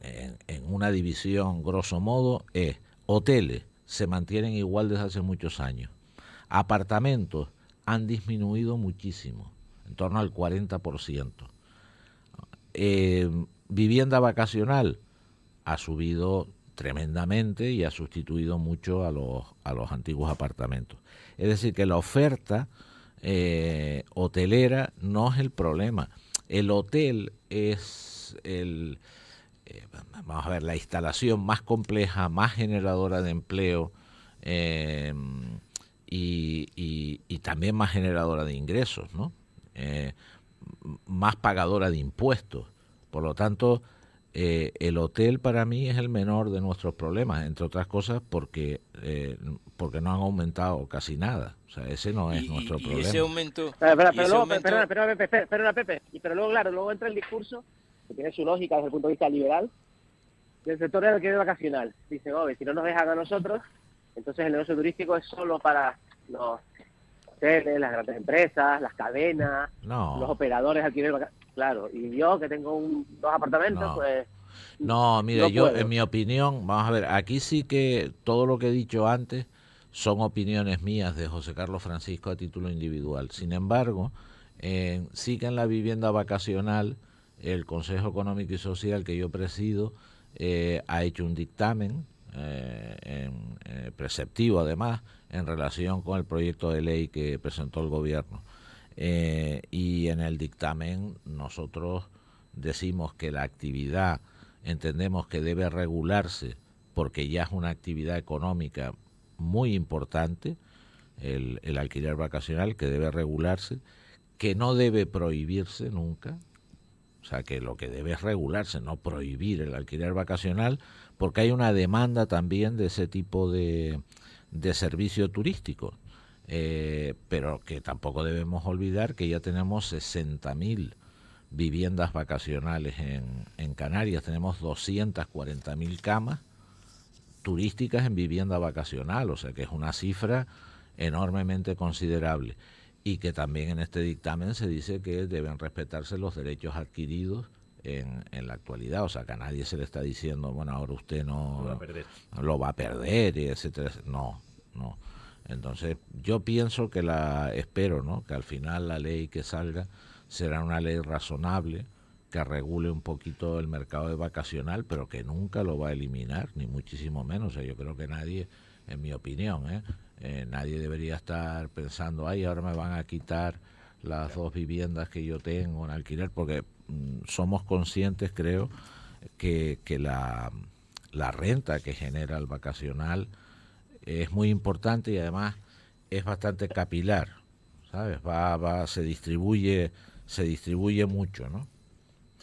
en, una división grosso modo es hoteles se mantienen igual desde hace muchos años, apartamentos han disminuido muchísimo, en torno al 40%, eh, vivienda vacacional ha subido tremendamente y ha sustituido mucho a los, a los antiguos apartamentos. Es decir, que la oferta eh, hotelera no es el problema. El hotel es el, eh, vamos a ver, la instalación más compleja, más generadora de empleo eh, y, también más generadora de ingresos, ¿no? más pagadora de impuestos. Por lo tanto, eh, el hotel para mí es el menor de nuestros problemas, entre otras cosas porque, eh, porque no han aumentado casi nada. O sea, ese no es nuestro problema. Y pero, ese luego, pero luego, claro, luego entra el discurso, que tiene su lógica desde el punto de vista liberal, del sector del alquiler vacacional. dice si no nos dejan a nosotros, entonces el negocio turístico es solo para los hoteles, las grandes empresas, las cadenas, los operadores alquiler vacacional. Claro, y yo que tengo dos apartamentos, no. pues... No, mire, yo en mi opinión, vamos a ver, aquí sí que todo lo que he dicho antes son opiniones mías de José Carlos Francisco a título individual. Sin embargo, eh, sí que en la vivienda vacacional, el Consejo Económico y Social que yo presido eh, ha hecho un dictamen eh, preceptivo, además, en relación con el proyecto de ley que presentó el Gobierno. Eh, y en el dictamen nosotros decimos que la actividad entendemos que debe regularse porque ya es una actividad económica muy importante, el, alquiler vacacional, que debe regularse, que no debe prohibirse nunca, o sea, que lo que debe es regularse, no prohibir el alquiler vacacional, porque hay una demanda también de ese tipo de, de servicio turístico. Eh, pero que tampoco debemos olvidar que ya tenemos 60.000 viviendas vacacionales en, Canarias, tenemos 240.000 camas turísticas en vivienda vacacional, o sea que es una cifra enormemente considerable y que también en este dictamen se dice que deben respetarse los derechos adquiridos en, la actualidad. O sea, que a nadie se le está diciendo, bueno, ahora usted no lo va a perder, y etcétera. No, no. Entonces, yo pienso que la, espero, ¿no? Que al final la ley que salga será una ley razonable, que regule un poquito el mercado de vacacional, pero que nunca lo va a eliminar, ni muchísimo menos. yo creo que nadie, en mi opinión, ¿eh? ¿eh? nadie debería estar pensando, ay, ahora me van a quitar las dos viviendas que yo tengo en alquiler, porque mm, somos conscientes, creo, que, que la, la, renta que genera el vacacional es muy importante y además es bastante capilar, ¿sabes? Va, va, se distribuye, se distribuye mucho, ¿no?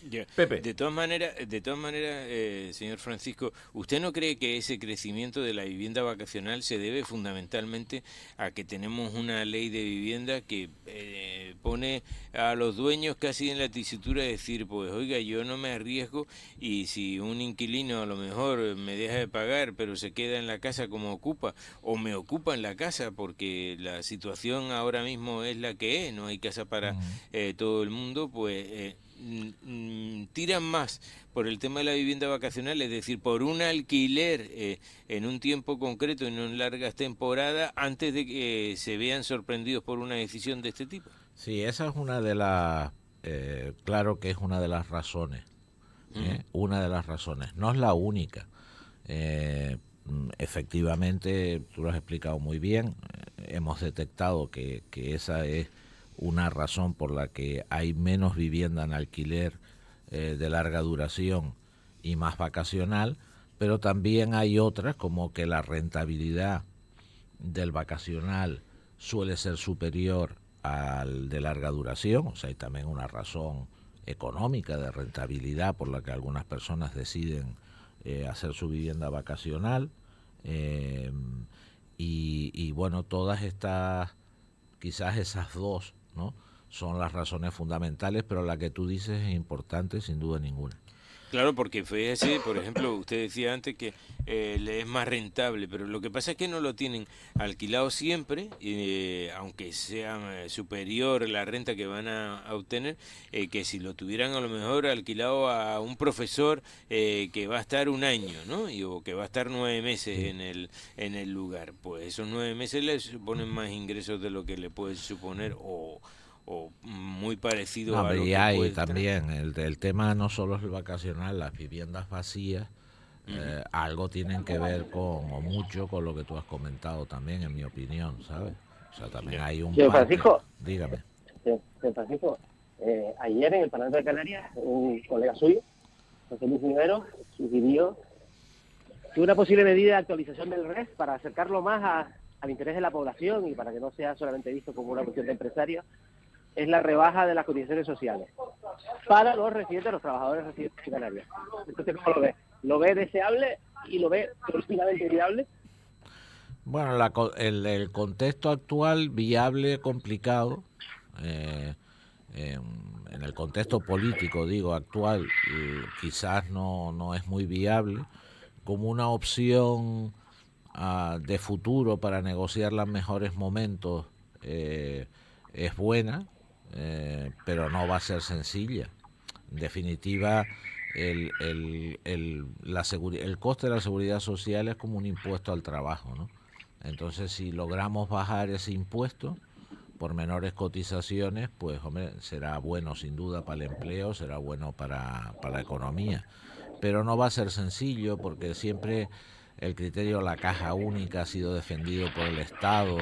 De todas maneras, de todas maneras, eh, señor Francisco, ¿usted no cree que ese crecimiento de la vivienda vacacional se debe fundamentalmente a que tenemos una ley de vivienda que eh, pone a los dueños casi en la tesitura de decir, pues oiga, yo no me arriesgo y si un inquilino a lo mejor me deja de pagar, pero se queda en la casa como ocupa, o me ocupa en la casa, porque la situación ahora mismo es la que es, no hay casa para eh, todo el mundo, pues... Eh, mm, mm, tiran más por el tema de la vivienda vacacional, es decir, por un alquiler eh, en un tiempo concreto, en largas temporadas, antes de que se vean sorprendidos por una decisión de este tipo. Sí, esa es una de las, eh, claro que es una de las razones, ¿eh? una de las razones, no es la única. Eh, mm, efectivamente, tú lo has explicado muy bien, hemos detectado que, que, esa es una razón por la que hay menos vivienda en alquiler de larga duración y más vacacional, pero también hay otras como que la rentabilidad del vacacional suele ser superior al de larga duración, o sea, hay también una razón económica de rentabilidad por la que algunas personas deciden eh, hacer su vivienda vacacional. Eh, y, y, bueno, todas estas, quizás esas dos, ¿no? Son las razones fundamentales, pero la que tú dices es importante sin duda ninguna. Claro, porque fíjese, por ejemplo, usted decía antes que eh, le es más rentable, pero lo que pasa es que no lo tienen alquilado siempre, eh, aunque sea eh, superior la renta que van a, obtener, que si lo tuvieran a lo mejor alquilado a un profesor que va a estar un año, ¿no? Y, o que va a estar nueve meses en el, en el lugar, pues esos nueve meses le suponen más ingresos de lo que le puede suponer o o muy parecido a lo y que hay también el, tema no solo es el vacacional las viviendas vacías eh, algo tienen que ver con o mucho con lo que tú has comentado también en mi opinión sabes o sea también hay un sí, Francisco dígame sí, Francisco eh, ayer en el Parlamento de Canarias un colega suyo José Luis Rivero sugirió una posible medida de actualización del REF para acercarlo más al interés de la población y para que no sea solamente visto como una cuestión de empresarios es la rebaja de las condiciones sociales para los residentes, los trabajadores residentes de Canarias. Entonces, ¿cómo lo ve? ¿Lo ve deseable y lo ve políticamente viable? Bueno, la, el, contexto actual, viable, complicado, eh, eh, en el contexto político, digo, actual, eh, quizás no, es muy viable, como una opción ah, de futuro para negociar los mejores momentos es buena, eh, pero no va a ser sencilla. En definitiva, el, el, el, la el coste de la seguridad social es como un impuesto al trabajo. ¿no? Entonces, si logramos bajar ese impuesto por menores cotizaciones, pues hombre, será bueno sin duda para el empleo, será bueno para, para la economía. Pero no va a ser sencillo porque siempre el criterio de la caja única ha sido defendido por el Estado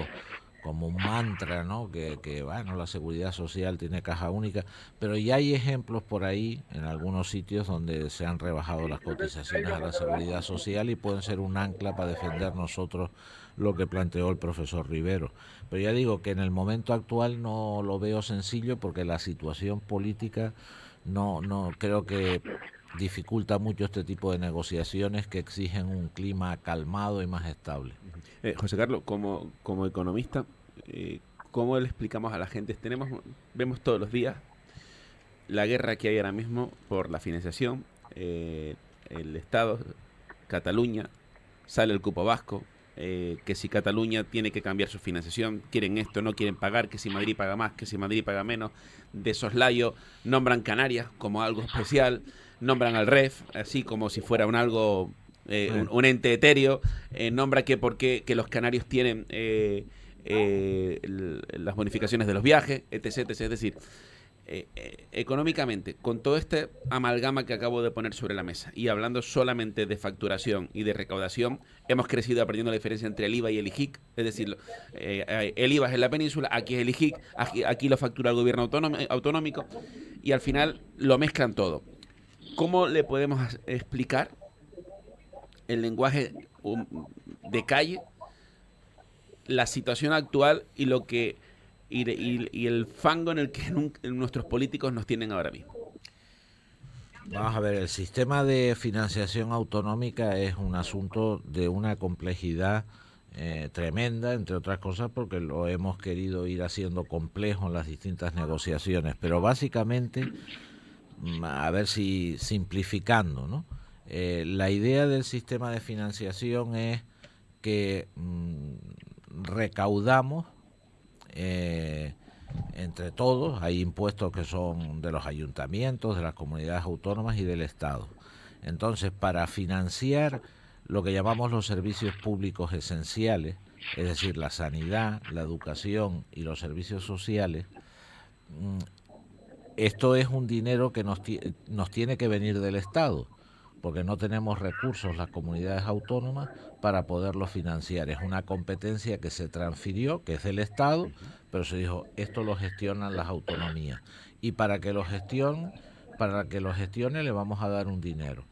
como un mantra, ¿no? Que, bueno, la seguridad social tiene caja única, pero ya hay ejemplos por ahí, en algunos sitios, donde se han rebajado las cotizaciones a la seguridad social y pueden ser un ancla para defender nosotros lo que planteó el profesor Rivero. Pero ya digo que en el momento actual no lo veo sencillo porque la situación política no, no creo que dificulta mucho este tipo de negociaciones que exigen un clima calmado y más estable. Eh, José Carlos, como, como economista, eh, ¿cómo le explicamos a la gente? Tenemos, vemos todos los días la guerra que hay ahora mismo por la financiación, eh, el Estado, Cataluña, sale el cupo vasco, eh, que si Cataluña tiene que cambiar su financiación, quieren esto, no quieren pagar, que si Madrid paga más, que si Madrid paga menos, de soslayo, nombran Canarias como algo especial, nombran al REF, así como si fuera un algo, un, ente etéreo, nombra que porque que los canarios tienen... Eh, las bonificaciones de los viajes, etc. Es decir, eh, eh, económicamente, con todo este amalgama que acabo de poner sobre la mesa y hablando solamente de facturación y de recaudación, hemos crecido aprendiendo la diferencia entre el IVA y el IGIC. Es decir, el IVA es en la península, aquí es el IGIC, aquí lo factura el gobierno autonómico y al final lo mezclan todo. ¿Cómo le podemos explicar el lenguaje um, de calle la situación actual y lo que y, el fango en el que nuestros políticos nos tienen ahora mismo. Vamos a ver, el sistema de financiación autonómica es un asunto de una complejidad eh, tremenda, entre otras cosas porque lo hemos querido ir haciendo complejo en las distintas negociaciones, pero básicamente, mm, a ver si simplificando, ¿no? Eh, la idea del sistema de financiación es que mm, recaudamos eh, entre todos, hay impuestos que son de los ayuntamientos, de las comunidades autónomas y del Estado. Entonces, para financiar lo que llamamos los servicios públicos esenciales, es decir, la sanidad, la educación y los servicios sociales, mm, esto es un dinero que nos, nos tiene que venir del Estado porque no tenemos recursos las comunidades autónomas para poderlo financiar. Es una competencia que se transfirió, que es del Estado, pero se dijo, esto lo gestionan las autonomías. Y para que lo gestionen, para que lo gestione le vamos a dar un dinero.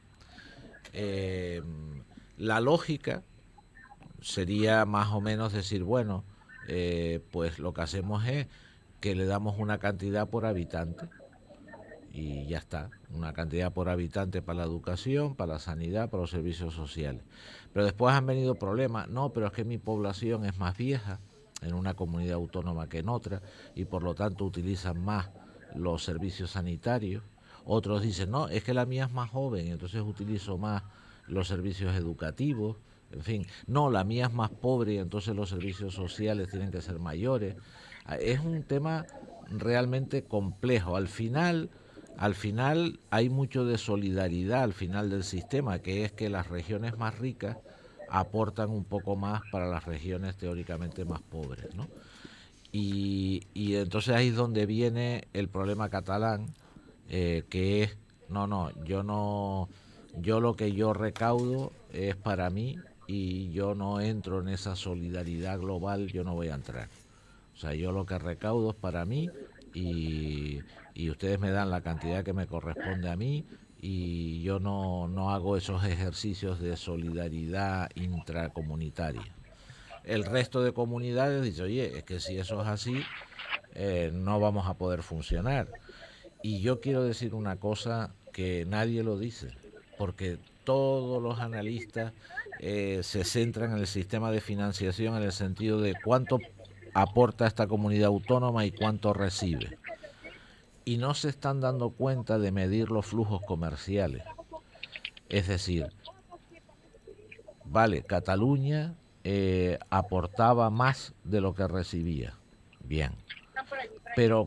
Eh, la lógica sería más o menos decir, bueno, eh, pues lo que hacemos es que le damos una cantidad por habitante y ya está. Una cantidad por habitante para la educación, para la sanidad, para los servicios sociales. Pero después han venido problemas. No, pero es que mi población es más vieja en una comunidad autónoma que en otra y por lo tanto utilizan más los servicios sanitarios. Otros dicen, no, es que la mía es más joven, entonces utilizo más los servicios educativos. En fin, no, la mía es más pobre, entonces los servicios sociales tienen que ser mayores. Ah, es un tema realmente complejo. Al final, al final hay mucho de solidaridad al final del sistema, que es que las regiones más ricas aportan un poco más para las regiones teóricamente más pobres. Y, entonces ahí es donde viene el problema catalán, eh, que es, no, no, yo no, yo lo que yo recaudo es para mí y yo no entro en esa solidaridad global, yo no voy a entrar. O sea, yo lo que recaudo es para mí y, y ustedes me dan la cantidad que me corresponde a mí y yo no, hago esos ejercicios de solidaridad intracomunitaria. El resto de comunidades dice, oye, es que si eso es así, eh, no vamos a poder funcionar. Y yo quiero decir una cosa que nadie lo dice, porque todos los analistas eh, se centran en el sistema de financiación en el sentido de cuánto aporta esta comunidad autónoma y cuánto recibe y no se están dando cuenta de medir los flujos comerciales. Es decir, vale, Cataluña eh, aportaba más de lo que recibía. Bien. Pero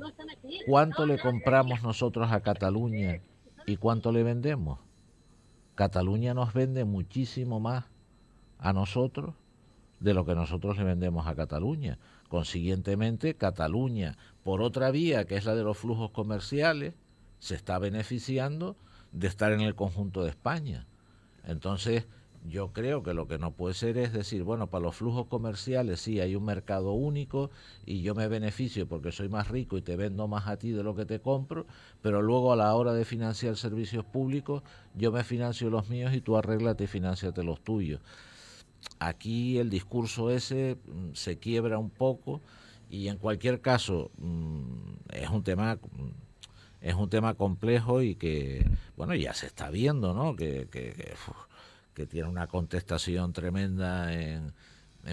¿cuánto le compramos nosotros a Cataluña y cuánto le vendemos? Cataluña nos vende muchísimo más a nosotros de lo que nosotros le vendemos a Cataluña. Consiguientemente, Cataluña, por otra vía, que es la de los flujos comerciales, se está beneficiando de estar en el conjunto de España. Entonces, yo creo que lo que no puede ser es decir, bueno, para los flujos comerciales sí hay un mercado único y yo me beneficio porque soy más rico y te vendo más a ti de lo que te compro, pero luego a la hora de financiar servicios públicos yo me financio los míos y tú arréglate y financiate los tuyos aquí el discurso ese mm, se quiebra un poco y en cualquier caso mm, es un tema mm, es un tema complejo y que bueno ya se está viendo no que, que, tiene una contestación tremenda en,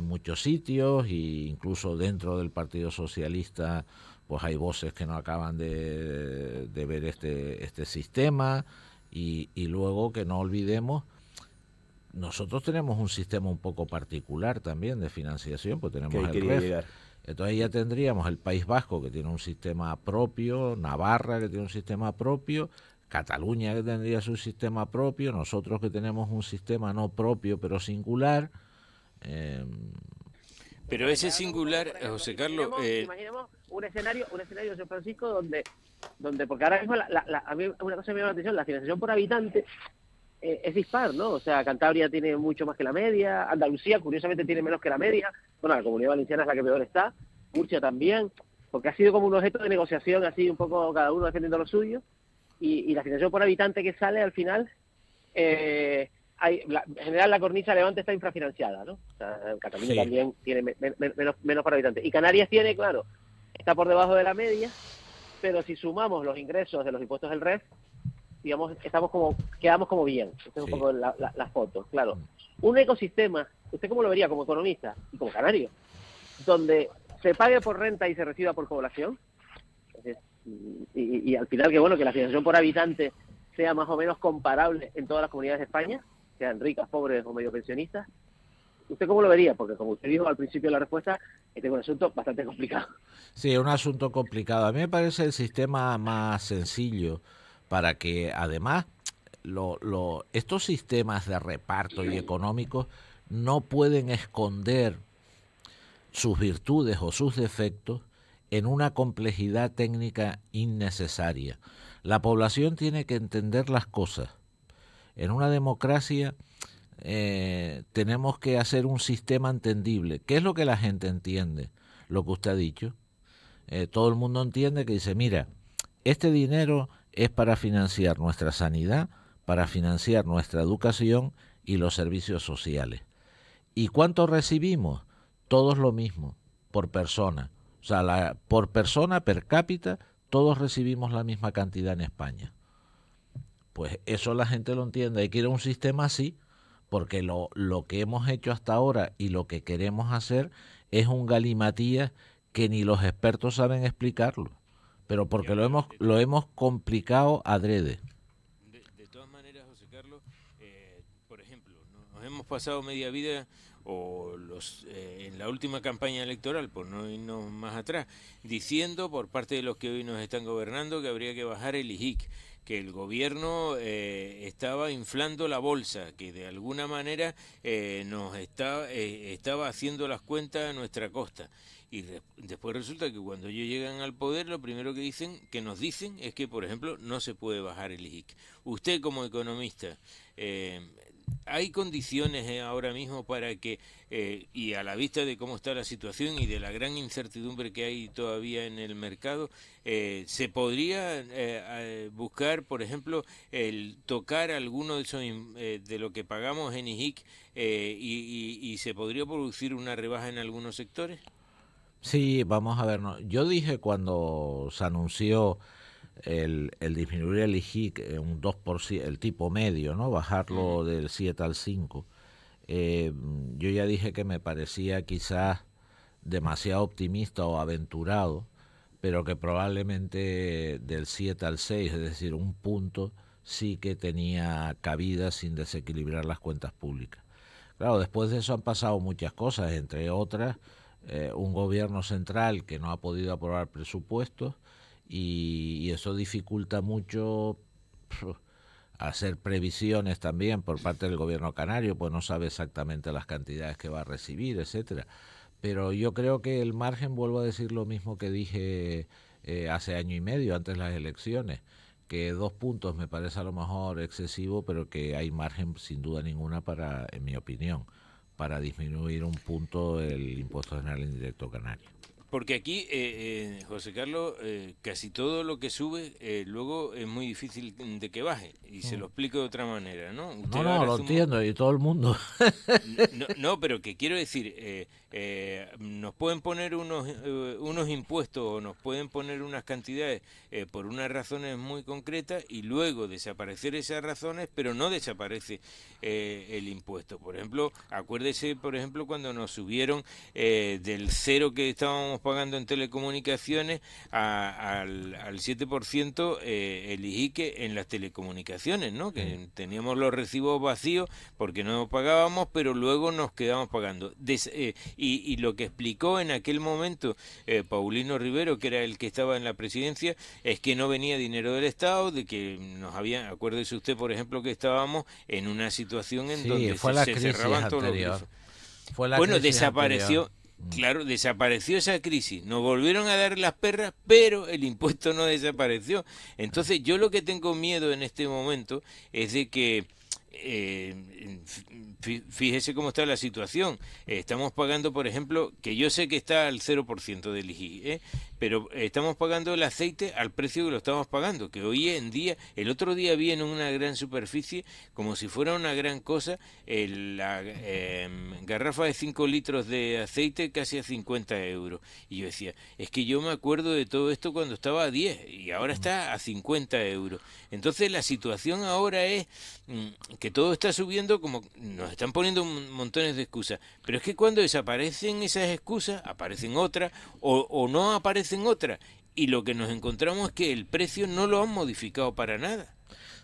muchos sitios e incluso dentro del Partido Socialista pues hay voces que no acaban de, de ver este, este sistema y luego que no olvidemos nosotros tenemos un sistema un poco particular también de financiación, pues tenemos el REF. Entonces ya tendríamos el País Vasco que tiene un sistema propio, Navarra que tiene un sistema propio, Cataluña que tendría su sistema propio, nosotros que tenemos un sistema no propio pero singular. Em, pero ese singular, eh, José Carlos... Eh, imaginemos, un escenario, un escenario de San Francisco donde, donde porque ahora mismo la, la, a mí una cosa me llama la atención, la financiación por habitante eh, es dispar, ¿no? O sea, Cantabria tiene mucho más que la media, Andalucía curiosamente tiene menos que la media, bueno, la comunidad valenciana es la que peor está, Murcia también, porque ha sido como un objeto de negociación, así un poco cada uno defendiendo lo suyo, y, la financiación por habitante que sale al final, eh, en general la cornisa Levante está infrafinanciada, ¿no? O sea, Cataluña también tiene menos, menos por habitante. Y Canarias tiene, claro, está por debajo de la media, pero si sumamos los ingresos de los impuestos del REF, digamos, estamos como, quedamos como bien. las es un poco claro. Mm. Un ecosistema, ¿usted cómo lo vería como economista y como canario? Donde se pague por renta y se reciba por población. y, al final que bueno, que la financiación por habitante sea más o menos comparable en todas las comunidades de España, sean ricas, pobres o medio pensionistas. ¿Usted cómo lo vería? Porque como usted dijo al principio de la respuesta, este es un asunto bastante complicado. Sí, es un asunto complicado. A mí me parece el sistema más sencillo para que además estos sistemas de reparto y económicos no pueden esconder sus virtudes o sus defectos en una complejidad técnica innecesaria. La población tiene que entender las cosas. En una democracia eh, tenemos que hacer un sistema entendible. ¿Qué es lo que la gente entiende? Lo que usted ha dicho. Eh, todo el mundo entiende que dice, mira, este dinero es para financiar nuestra sanidad, para financiar nuestra educación y los servicios sociales. ¿Y cuánto recibimos? Todos lo mismo, por persona. O sea, por persona per cápita, todos recibimos la misma cantidad en España. Pues eso la gente lo entiende. Hay que ir a un sistema así, porque lo, lo que hemos hecho hasta ahora y lo que queremos hacer es un galimatías que ni los expertos saben explicarlo pero porque lo hemos, lo hemos complicado adrede. De, de todas maneras, José Carlos, eh, por ejemplo, nos hemos pasado media vida o los, eh, en la última campaña electoral, por no irnos más atrás, diciendo por parte de los que hoy nos están gobernando que habría que bajar el IJIC, que el gobierno eh, estaba inflando la bolsa, que de alguna manera nos está, estaba haciendo las cuentas a nuestra costa. Y después resulta que cuando ellos llegan al poder, lo primero que dicen, que nos dicen, es que, por ejemplo, no se puede bajar el IGIC. Usted como economista, eh, ¿hay condiciones eh, ahora mismo para que, eh, y a la vista de cómo está la situación y de la gran incertidumbre que hay todavía en el mercado, se podría buscar, por ejemplo, el tocar alguno de, esos, de lo que pagamos en IGIC y, y se podría producir una rebaja en algunos sectores? Sí, vamos a ver. Yo dije cuando se anunció el, disminuir el IGIC un 2%, el tipo medio, ¿no? Bajarlo del 7 al 5. Eh, yo ya dije que me parecía quizás demasiado optimista o aventurado, pero que probablemente del 7 al 6, es decir, un punto, sí que tenía cabida sin desequilibrar las cuentas públicas. Claro, después de eso han pasado muchas cosas, entre otras, eh, un gobierno central que no ha podido aprobar presupuestos y, eso dificulta mucho hacer previsiones también por parte del gobierno canario, pues no sabe exactamente las cantidades que va a recibir, etcétera. Pero yo creo que el margen, vuelvo a decir lo mismo que dije eh, hace año y medio, antes de las elecciones, que dos puntos me parece a lo mejor excesivo, pero que hay margen sin duda ninguna para, en mi opinión, para disminuir un punto el impuesto general indirecto canario. Porque aquí, eh, eh José Carlos, eh, casi todo lo que sube eh, luego es muy difícil de que baje. Y se mm. lo explico de otra manera, ¿no? no, no, lo entiendo, y todo el mundo. No, pero que quiero decir, eh, nos pueden poner unos, eh, unos impuestos o nos pueden poner unas cantidades eh, por unas razones muy concretas y luego desaparecer esas razones, pero no desaparece eh, el impuesto. Por ejemplo, acuérdese, por ejemplo, cuando nos subieron del cero que estábamos pagando en telecomunicaciones al, 7% el que en las telecomunicaciones, ¿no? Que teníamos los recibos vacíos porque no pagábamos, pero luego nos quedamos pagando. Des, y, lo que explicó en aquel momento eh, Paulino Rivero, que era el que estaba en la presidencia, es que no venía dinero del Estado, de que nos había... acuérdese usted, por ejemplo, que estábamos en una situación en donde se, cerraban todos los bueno, desapareció. Claro, desapareció esa crisis, nos volvieron a dar las perras, pero el impuesto no desapareció. Entonces yo lo que tengo miedo en este momento es de que eh, fíjese cómo está la situación. estamos pagando, por ejemplo, que yo sé que está al 0% del IGI, pero estamos pagando el aceite al precio que lo estamos pagando, que hoy en día, el otro día vi en una gran superficie, como si fuera una gran cosa, la em, garrafa de 5 litros de aceite casi a 50 euros. Y yo decía, es que yo me acuerdo de todo esto cuando estaba a 10 y ahora está a 50 euros. Entonces la situación ahora es mm, que todo está subiendo como nos están poniendo montones de excusas, pero es que cuando desaparecen esas excusas, aparecen otras o, o no aparecen en otra. Y lo que nos encontramos es que el precio no lo han modificado para nada.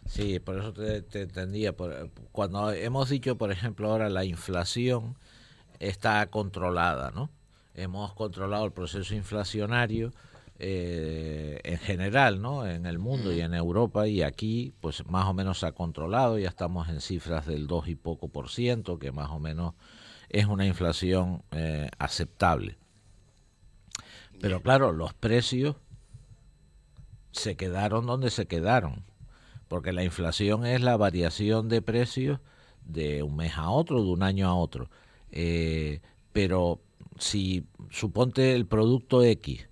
Sí, por eso te, entendía. cuando hemos dicho, por ejemplo, ahora la inflación está controlada, ¿no? Hemos controlado el proceso inflacionario eh, en general, ¿no? En el mundo y en Europa y aquí, pues más o menos se ha controlado. Ya estamos en cifras del 2 y poco por ciento, que más o menos es una inflación eh, aceptable. Pero claro, los precios se quedaron donde se quedaron, porque la inflación es la variación de precios de un mes a otro, de un año a otro. Eh, pero si suponte el producto X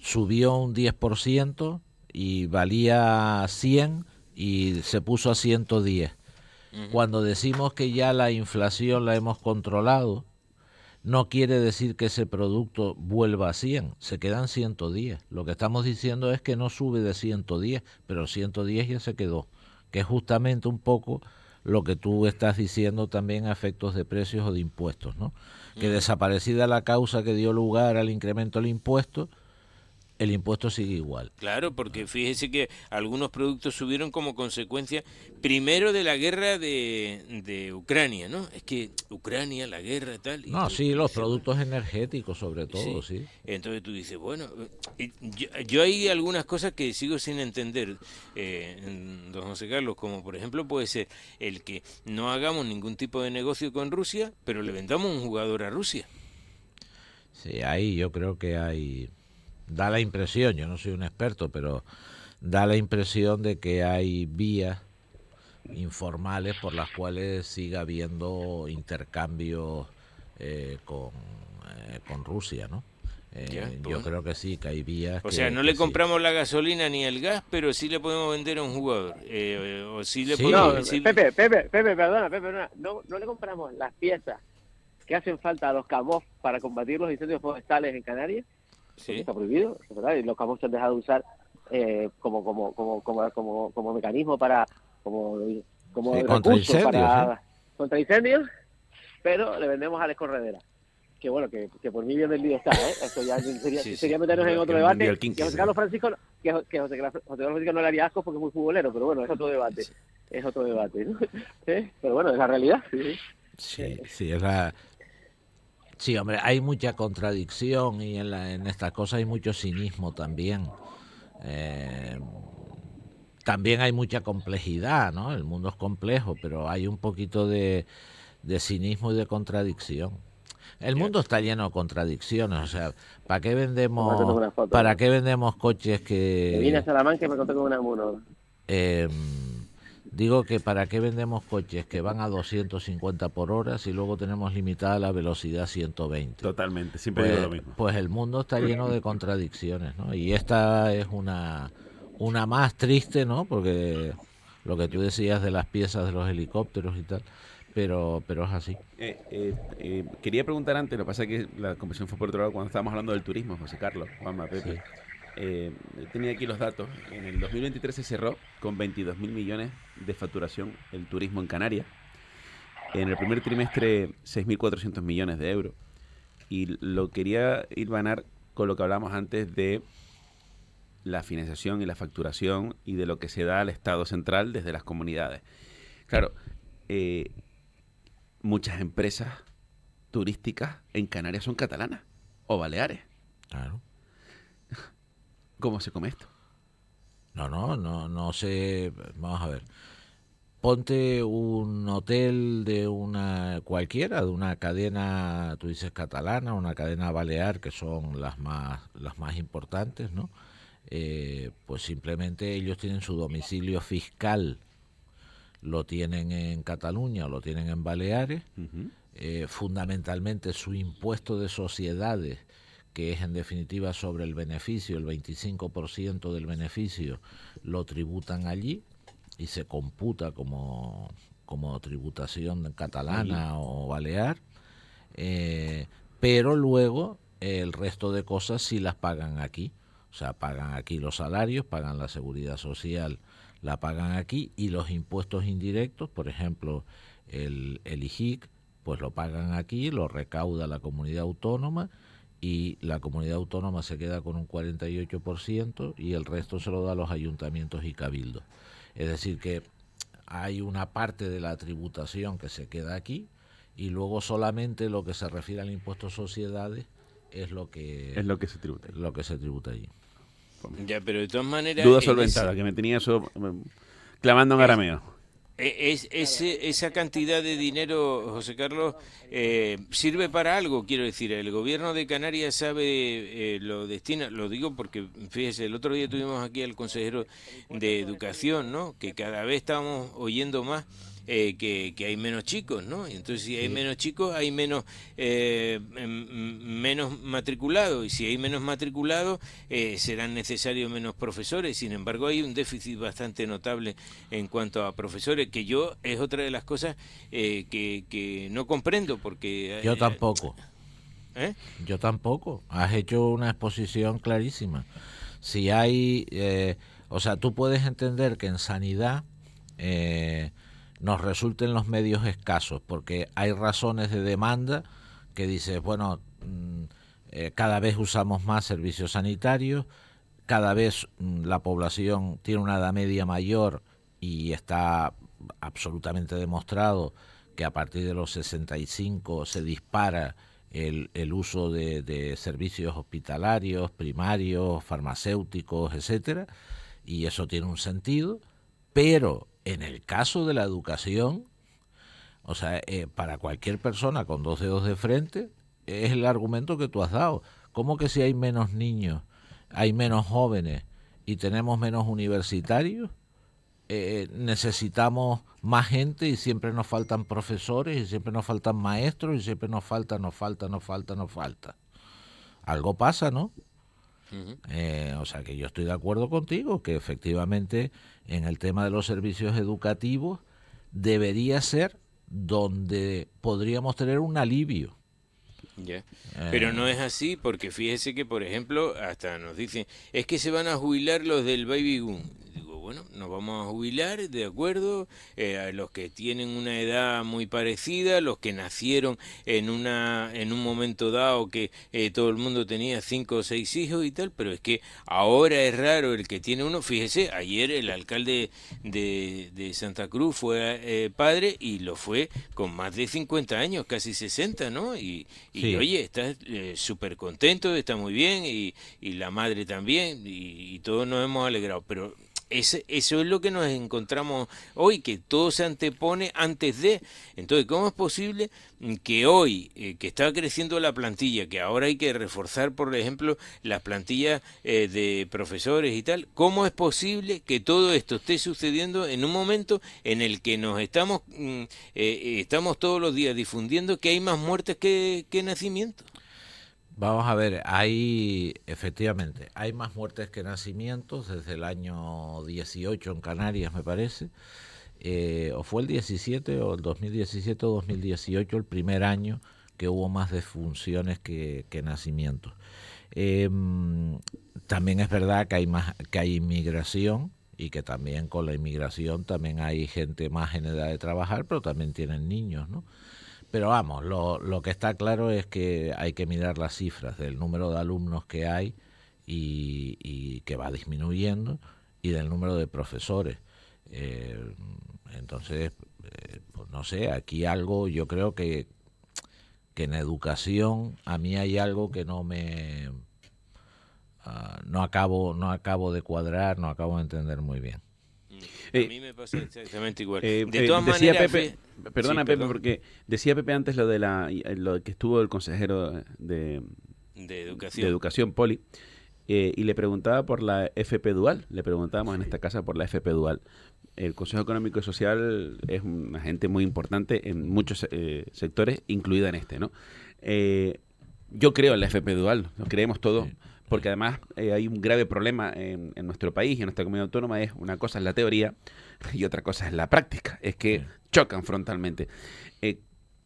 subió un 10% y valía 100 y se puso a 110. Cuando decimos que ya la inflación la hemos controlado, no quiere decir que ese producto vuelva a 100, se quedan 110. Lo que estamos diciendo es que no sube de 110, pero 110 ya se quedó, que es justamente un poco lo que tú estás diciendo también a efectos de precios o de impuestos, ¿no? Que desaparecida la causa que dio lugar al incremento del impuesto, el impuesto sigue igual. Claro, porque fíjese que algunos productos subieron como consecuencia primero de la guerra de, Ucrania, ¿no? Es que Ucrania, la guerra tal, y no, sí, los productos energéticos sobre todo, sí. Entonces tú dices, bueno, yo, hay algunas cosas que sigo sin entender, eh, don José Carlos, como por ejemplo puede ser el que no hagamos ningún tipo de negocio con Rusia, pero le vendamos un jugador a Rusia. Sí, ahí yo creo que hay da la impresión, yo no soy un experto, pero da la impresión de que hay vías informales por las cuales siga habiendo intercambios eh, eh, con, Rusia, ¿no? Eh, yo creo que sí, que hay vías. O sea, no le compramos la gasolina ni el gas, pero sí le podemos vender a un jugador. o, sí le No, Pepe, perdona, no le compramos las piezas que hacen falta a los cabos para combatir los incendios forestales en Canarias está prohibido, verdad, y los campos se han dejado usar eh, como, como, como, como, como, como, mecanismo para, como, como contra incendios, ¿eh? contra incendios, pero le vendemos a la escorredera. Que bueno, que, que por mí bien vendido está, ¿eh? Eso ya sería, meternos en otro debate. ¿eh? Que José Carlos Francisco, que, José, José, Francisco no le haría asco porque es muy futbolero, pero bueno, es otro debate. Es otro debate, Pero bueno, es la realidad. Sí, sí, es la, Sí, hombre, hay mucha contradicción y en, en estas cosas hay mucho cinismo también. Eh, también hay mucha complejidad, ¿no? El mundo es complejo, pero hay un poquito de, cinismo y de contradicción. El mundo está lleno de contradicciones, o sea, ¿para qué vendemos para qué vendemos coches que Me vine a Salamanca y me conté con una eh, em, Digo que para qué vendemos coches que van a 250 por hora si luego tenemos limitada la velocidad a 120. Totalmente, siempre digo lo pues, mismo. Pues el mundo está lleno de contradicciones, ¿no? Y esta es una, una más triste, ¿no? Porque lo que tú decías de las piezas de los helicópteros y tal, pero, pero es así. Eh, eh, eh, quería preguntar antes, lo que pasa es que la conversación fue por otro lado cuando estábamos hablando del turismo, José Carlos, Juanma, Pepe eh, tenía aquí los datos. En el 2023 se cerró con 22 mil millones de facturación el turismo en Canarias. En el primer trimestre, 6.400 millones de euros. Y lo quería ir vanar con lo que hablábamos antes de la financiación y la facturación y de lo que se da al Estado central desde las comunidades. Claro, eh, muchas empresas turísticas en Canarias son catalanas o baleares. Claro. ¿Cómo se come esto? No, no, no, no sé. Vamos a ver. Ponte un hotel de una cualquiera, de una cadena, tú dices catalana, una cadena balear, que son las más, las más importantes, ¿no? Eh, pues simplemente ellos tienen su domicilio fiscal, lo tienen en Cataluña lo tienen en Baleares. Eh, fundamentalmente su impuesto de sociedades que es en definitiva sobre el beneficio, el 25% del beneficio lo tributan allí y se computa como, tributación catalana o balear, eh, pero luego el resto de cosas sí las pagan aquí. O sea, pagan aquí los salarios, pagan la seguridad social, la pagan aquí y los impuestos indirectos, por ejemplo, el, el pues lo pagan aquí, lo recauda la comunidad autónoma y la comunidad autónoma se queda con un 48% y el resto se lo da a los ayuntamientos y cabildos. Es decir, que hay una parte de la tributación que se queda aquí y luego solamente lo que se refiere al impuesto a sociedades es lo que es lo que se tributa allí. lo que se tributa allí. Ya, pero de todas maneras duda solventada que me tenía eso mm, clamando en arameo. E, es, esa cantidad de dinero, José Carlos, eh, sirve para algo, quiero decir. El gobierno de Canarias sabe, eh, lo destina, lo digo porque, fíjese, el otro día tuvimos aquí al consejero de Educación, ¿no? Que cada vez estamos oyendo más eh, que, hay menos chicos, ¿no? Entonces, si hay menos chicos, hay menos, eh, menos matriculados, y si hay menos matriculados, eh, serán necesarios menos profesores. Sin embargo, hay un déficit bastante notable en cuanto a profesores, que yo es otra de las cosas que, que, no comprendo, porque... Yo tampoco. Yo tampoco. Has hecho una exposición clarísima. Si hay... o sea, tú puedes entender que en sanidad... Eh, nos resulten los medios escasos, porque hay razones de demanda que dice, bueno, mm, eh, cada vez usamos más servicios sanitarios, cada vez mm, la población tiene una edad media mayor y está absolutamente demostrado que a partir de los 65 se dispara el, uso de, de, servicios hospitalarios, primarios, farmacéuticos, etcétera, y eso tiene un sentido, pero en el caso de la educación, o sea, eh, para cualquier persona con dos dedos de frente, es el argumento que tú has dado. ¿Cómo que si hay menos niños, hay menos jóvenes y tenemos menos universitarios? Eh, eh, necesitamos más gente y siempre nos faltan profesores y siempre nos faltan maestros y siempre nos falta, nos falta, nos falta, nos falta. Algo pasa, ¿no? Eh, o sea que yo estoy de acuerdo contigo que efectivamente en el tema de los servicios educativos debería ser donde podríamos tener un alivio. Eh. Pero no es así porque fíjese que, por ejemplo, hasta nos dicen, es que se van a jubilar los del baby boom bueno, nos vamos a jubilar, de acuerdo, eh, a los que tienen una edad muy parecida, los que nacieron en, una, en un momento dado que eh, todo el mundo tenía cinco o seis hijos y tal, pero es que ahora es raro el que tiene uno. Fíjese, ayer el alcalde de, de Santa Cruz fue eh, padre y lo fue con más de 50 años, casi 60, ¿no? Y, oye, está súper contento, está muy bien y, la madre también y, y todos nos hemos alegrado, pero eso es lo que nos encontramos hoy, que todo se antepone antes de. Entonces, ¿cómo es posible que hoy, eh, que está creciendo la plantilla, que ahora hay que reforzar, por ejemplo, las plantillas eh, de profesores y tal, cómo es posible que todo esto esté sucediendo en un momento en el que nos estamos, mm, eh, estamos todos los días difundiendo que hay más muertes que, que nacimientos? Vamos a ver, hay efectivamente, hay más muertes que nacimientos desde el año 18 en Canarias, me parece. Eh, o fue el 17 o el 2017 o 2018 el primer año que hubo más defunciones que, que nacimientos. Em, también es verdad que hay más que hay inmigración y que también con la inmigración también hay gente más en edad de trabajar, pero también tienen niños, ¿no? Pero vamos, lo, lo que está claro es que hay que mirar las cifras del número de alumnos que hay y, que va disminuyendo y del número de profesores. Eh, entonces, eh, pues no sé, aquí algo, yo creo que, que en educación a mí hay algo que no me... Ah, no, acabo, no acabo de cuadrar, no acabo de entender muy bien. Eh, a mí me pasa exactamente igual. Eh, de eh, todas maneras, perdona Pepe, porque decía Pepe antes lo de la que estuvo el consejero de, educación, educación Poli, y le preguntaba por la FP Dual, le preguntábamos en esta casa por la FP Dual. El Consejo Económico y Social es una gente muy importante en muchos sectores, incluida en este, ¿no? yo creo en la FP Dual, lo creemos todos porque además eh, hay un grave problema en, nuestro país y en nuestra comunidad autónoma, es una cosa es la teoría y otra cosa es la práctica, es que chocan frontalmente. Eh,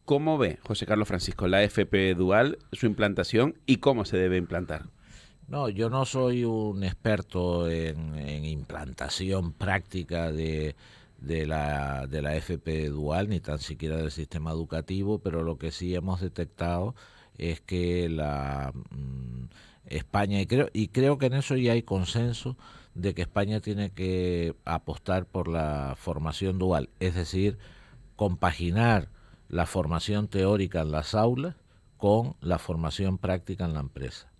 ¿Cómo ve José Carlos Francisco la FP dual, su implantación y cómo se debe implantar? No, yo no soy un experto en, implantación práctica de, la, FP dual, ni tan siquiera del sistema educativo, pero lo que sí hemos detectado es que la... Mm, España y creo y creo que en eso ya hay consenso de que España tiene que apostar por la formación dual, es decir, compaginar la formación teórica en las aulas con la formación práctica en la empresa.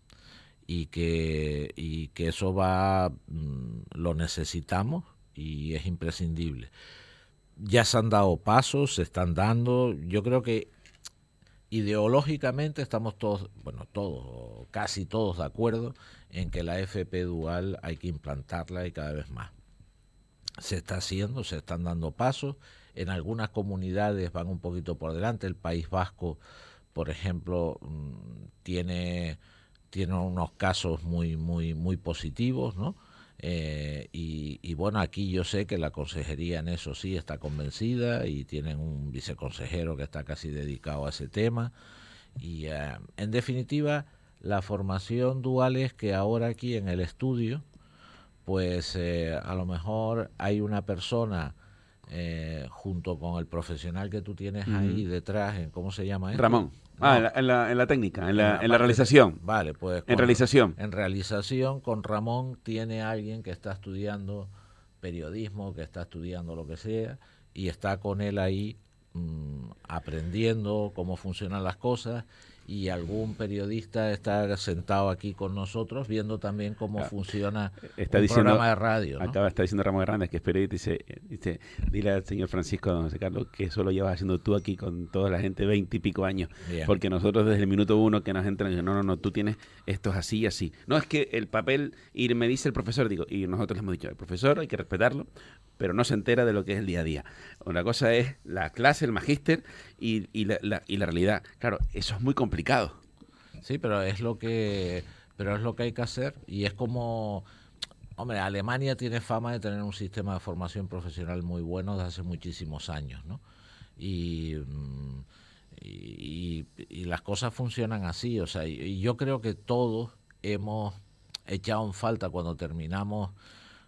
Y que, y que eso va, mm, lo necesitamos y es imprescindible. Ya se han dado pasos, se están dando. Yo creo que Ideológicamente estamos todos, bueno, todos, casi todos de acuerdo en que la FP dual hay que implantarla y cada vez más. Se está haciendo, se están dando pasos. En algunas comunidades van un poquito por delante. El País Vasco, por ejemplo, mm, tiene, tiene unos casos muy, muy, muy positivos, ¿no? Eh, y, bueno, aquí yo sé que la consejería en eso sí está convencida y tienen un viceconsejero que está casi dedicado a ese tema. Y eh, en definitiva, la formación dual es que ahora aquí en el estudio, pues eh, a lo mejor hay una persona junto con el profesional que tú tienes ahí detrás, ¿cómo se llama? Esto? Ramón. Ah, en, la, en, la, en, la, técnica, en, la, realización. Vale, pues. En realización. En realización, con Ramón tiene alguien que está estudiando periodismo, que está estudiando lo que sea, y está con él ahí mm, aprendiendo cómo funcionan las cosas y algún periodista está sentado aquí con nosotros viendo también cómo ah, funciona está programa de radio. Acaba Acaba está diciendo Ramos Hernández que es periodista dice, dice, dile al señor Francisco don José Carlos que eso lo llevas haciendo tú aquí con toda la gente veinte pico años. Porque nosotros desde el minuto uno que nos entran, no, no, no, tú tienes esto así y así. No es que el papel, y me dice el profesor, digo, y nosotros le hemos dicho, el profesor hay que respetarlo, pero no se entera de lo que es el día a día. Una cosa es la clase, el magíster, y, la, realidad. Claro, eso es muy complicado. Sí, pero es lo que, pero es lo que hay que hacer y es como... Hombre, Alemania tiene fama de tener un sistema de formación profesional muy bueno desde hace muchísimos años, ¿no? Y, mm, y, las cosas funcionan así, o sea, y yo creo que todos hemos echado en falta cuando terminamos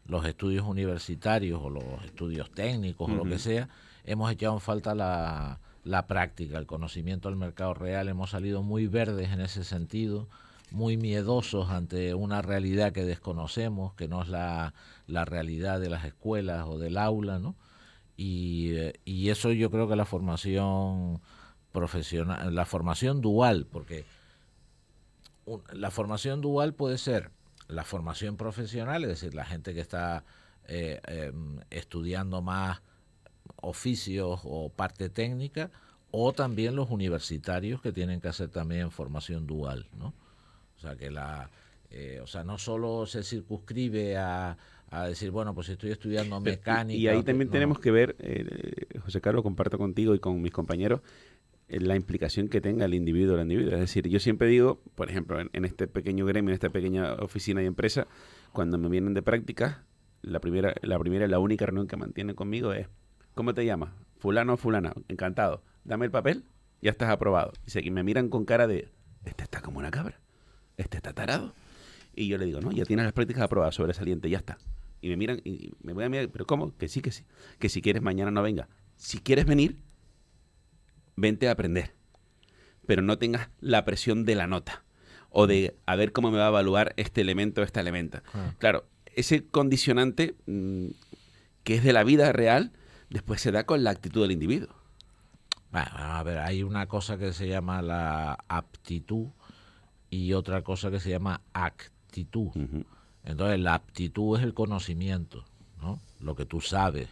los estudios universitarios o los estudios técnicos o lo que sea, hemos echado en falta la, la práctica, el conocimiento del mercado real. Hemos salido muy verdes en ese sentido, muy miedosos ante una realidad que desconocemos, que no es la, la realidad de las escuelas o del aula, eh, Y, eso yo creo que la formación profesional, la formación dual, porque la formación dual puede ser la formación profesional, es decir, la gente que está eh, em, estudiando más oficios o parte técnica, o también los universitarios que tienen que hacer también formación dual, ¿no? O sea, que la, eh, o sea, no solo se circunscribe a, a decir, bueno, pues estoy estudiando eh, mecánica. Y, ahí pues, también tenemos que ver, eh, José Carlos, comparto contigo y con mis compañeros, la implicación que tenga el individuo, el individuo. Es decir, yo siempre digo, por ejemplo, en, este pequeño gremio, en esta pequeña oficina y empresa, cuando me vienen de práctica la primera, la primera, la única reunión que mantienen conmigo es ¿Cómo te llamas? Fulano o fulana, encantado. Dame el papel, ya estás aprobado. Y, me miran con cara de, este está como una cabra, este está tarado. Y yo le digo, no, ya tienes las prácticas aprobadas, sobresaliente, ya está. Y me miran, y me voy a mirar, pero ¿cómo? Que sí, que sí. Que si quieres mañana no venga. Si quieres venir, vente a aprender. Pero no tengas la presión de la nota o de a ver cómo me va a evaluar este elemento esta elementa. Claro, ese condicionante mm, que es de la vida real, después se da con la actitud del individuo. Bueno, a ver, hay una cosa que se llama la aptitud y otra cosa que se llama actitud. Entonces, la aptitud es el conocimiento, ¿no? Lo que tú sabes.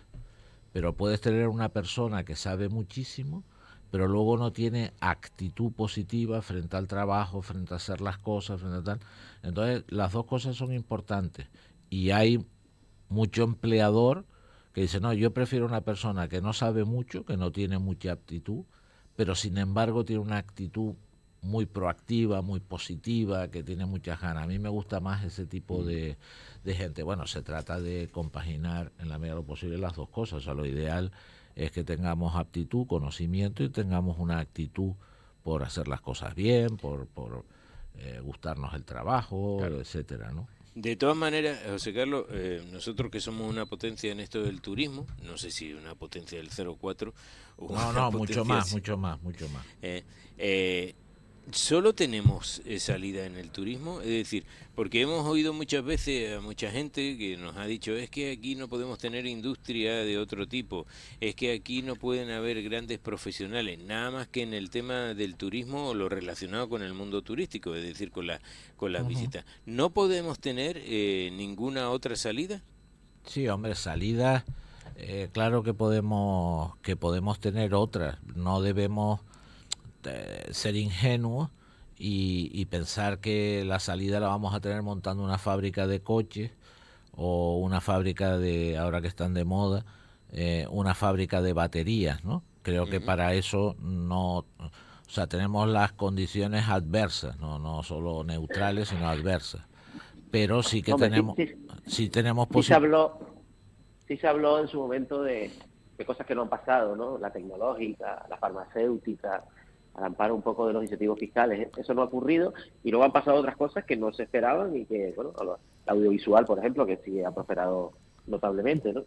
Pero puedes tener una persona que sabe muchísimo, pero luego no tiene actitud positiva frente al trabajo, frente a hacer las cosas, frente a tal. Entonces, las dos cosas son importantes. Y hay mucho empleador que dice, no, yo prefiero una persona que no sabe mucho, que no tiene mucha aptitud, pero sin embargo tiene una actitud muy proactiva, muy positiva, que tiene muchas ganas. A mí me gusta más ese tipo mm. de, gente. Bueno, se trata de compaginar en la medida de lo posible las dos cosas. O sea, lo ideal es que tengamos aptitud, conocimiento y tengamos una actitud por hacer las cosas bien, por, eh, gustarnos el trabajo, etcétera, ¿no? De todas maneras, José Carlos, eh, nosotros que somos una potencia en esto del turismo, no sé si una potencia del 04 o No, no, mucho más, mucho más, mucho eh, más, eh, solo tenemos eh, salida en el turismo, es decir, porque hemos oído muchas veces a mucha gente que nos ha dicho, es que aquí no podemos tener industria de otro tipo, es que aquí no pueden haber grandes profesionales, nada más que en el tema del turismo o lo relacionado con el mundo turístico, es decir, con, la, con las visitas. ¿No podemos tener eh, ninguna otra salida? Sí, hombre, salida, eh, claro que podemos, que podemos tener otras, no debemos eh, ser ingenuo y, pensar que la salida la vamos a tener montando una fábrica de coches o una fábrica de, ahora que están de moda, eh, una fábrica de baterías, ¿no? Creo que para eso no... O sea, tenemos las condiciones adversas, no, no solo neutrales, sino adversas. Pero sí que tenemos... si tenemos se, habló, sí se habló en su momento de, de cosas que no han pasado, ¿no? La tecnológica, la farmacéutica, al amparo un poco de los incentivos fiscales. Eso no ha ocurrido y luego han pasado otras cosas que no se esperaban y que, bueno, el audiovisual, por ejemplo, que sí ha prosperado notablemente, ¿no?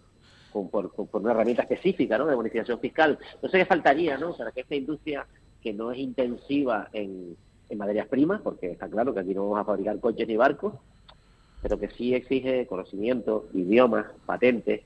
Con, por, una herramienta específica, ¿no? De bonificación fiscal. No sé qué faltaría, ¿no? sea, que esta industria que no es intensiva en, materias primas, porque está claro que aquí no vamos a fabricar coches ni barcos, pero que sí exige conocimiento, idiomas, patentes,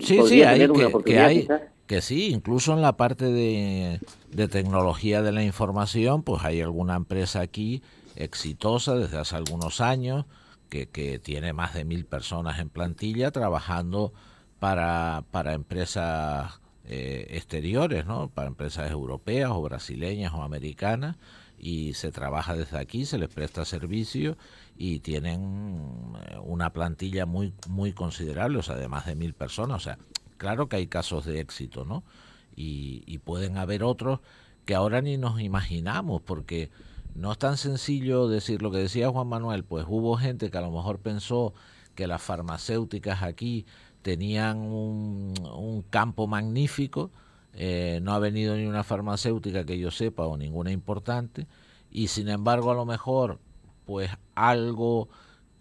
sí, sí, hay, que hay, que sí, incluso en la parte de, de, tecnología de la información, pues hay alguna empresa aquí exitosa desde hace algunos años que, que tiene más de mil personas en plantilla trabajando para, para empresas eh, exteriores, ¿no? para empresas europeas o brasileñas o americanas y se trabaja desde aquí, se les presta servicio y tienen eh, una plantilla muy muy considerable, o sea, de más de mil personas, o sea, claro que hay casos de éxito, ¿no? Y, pueden haber otros que ahora ni nos imaginamos, porque no es tan sencillo decir lo que decía Juan Manuel, pues hubo gente que a lo mejor pensó que las farmacéuticas aquí tenían un, campo magnífico, eh, no ha venido ni una farmacéutica que yo sepa o ninguna importante, y sin embargo a lo mejor pues algo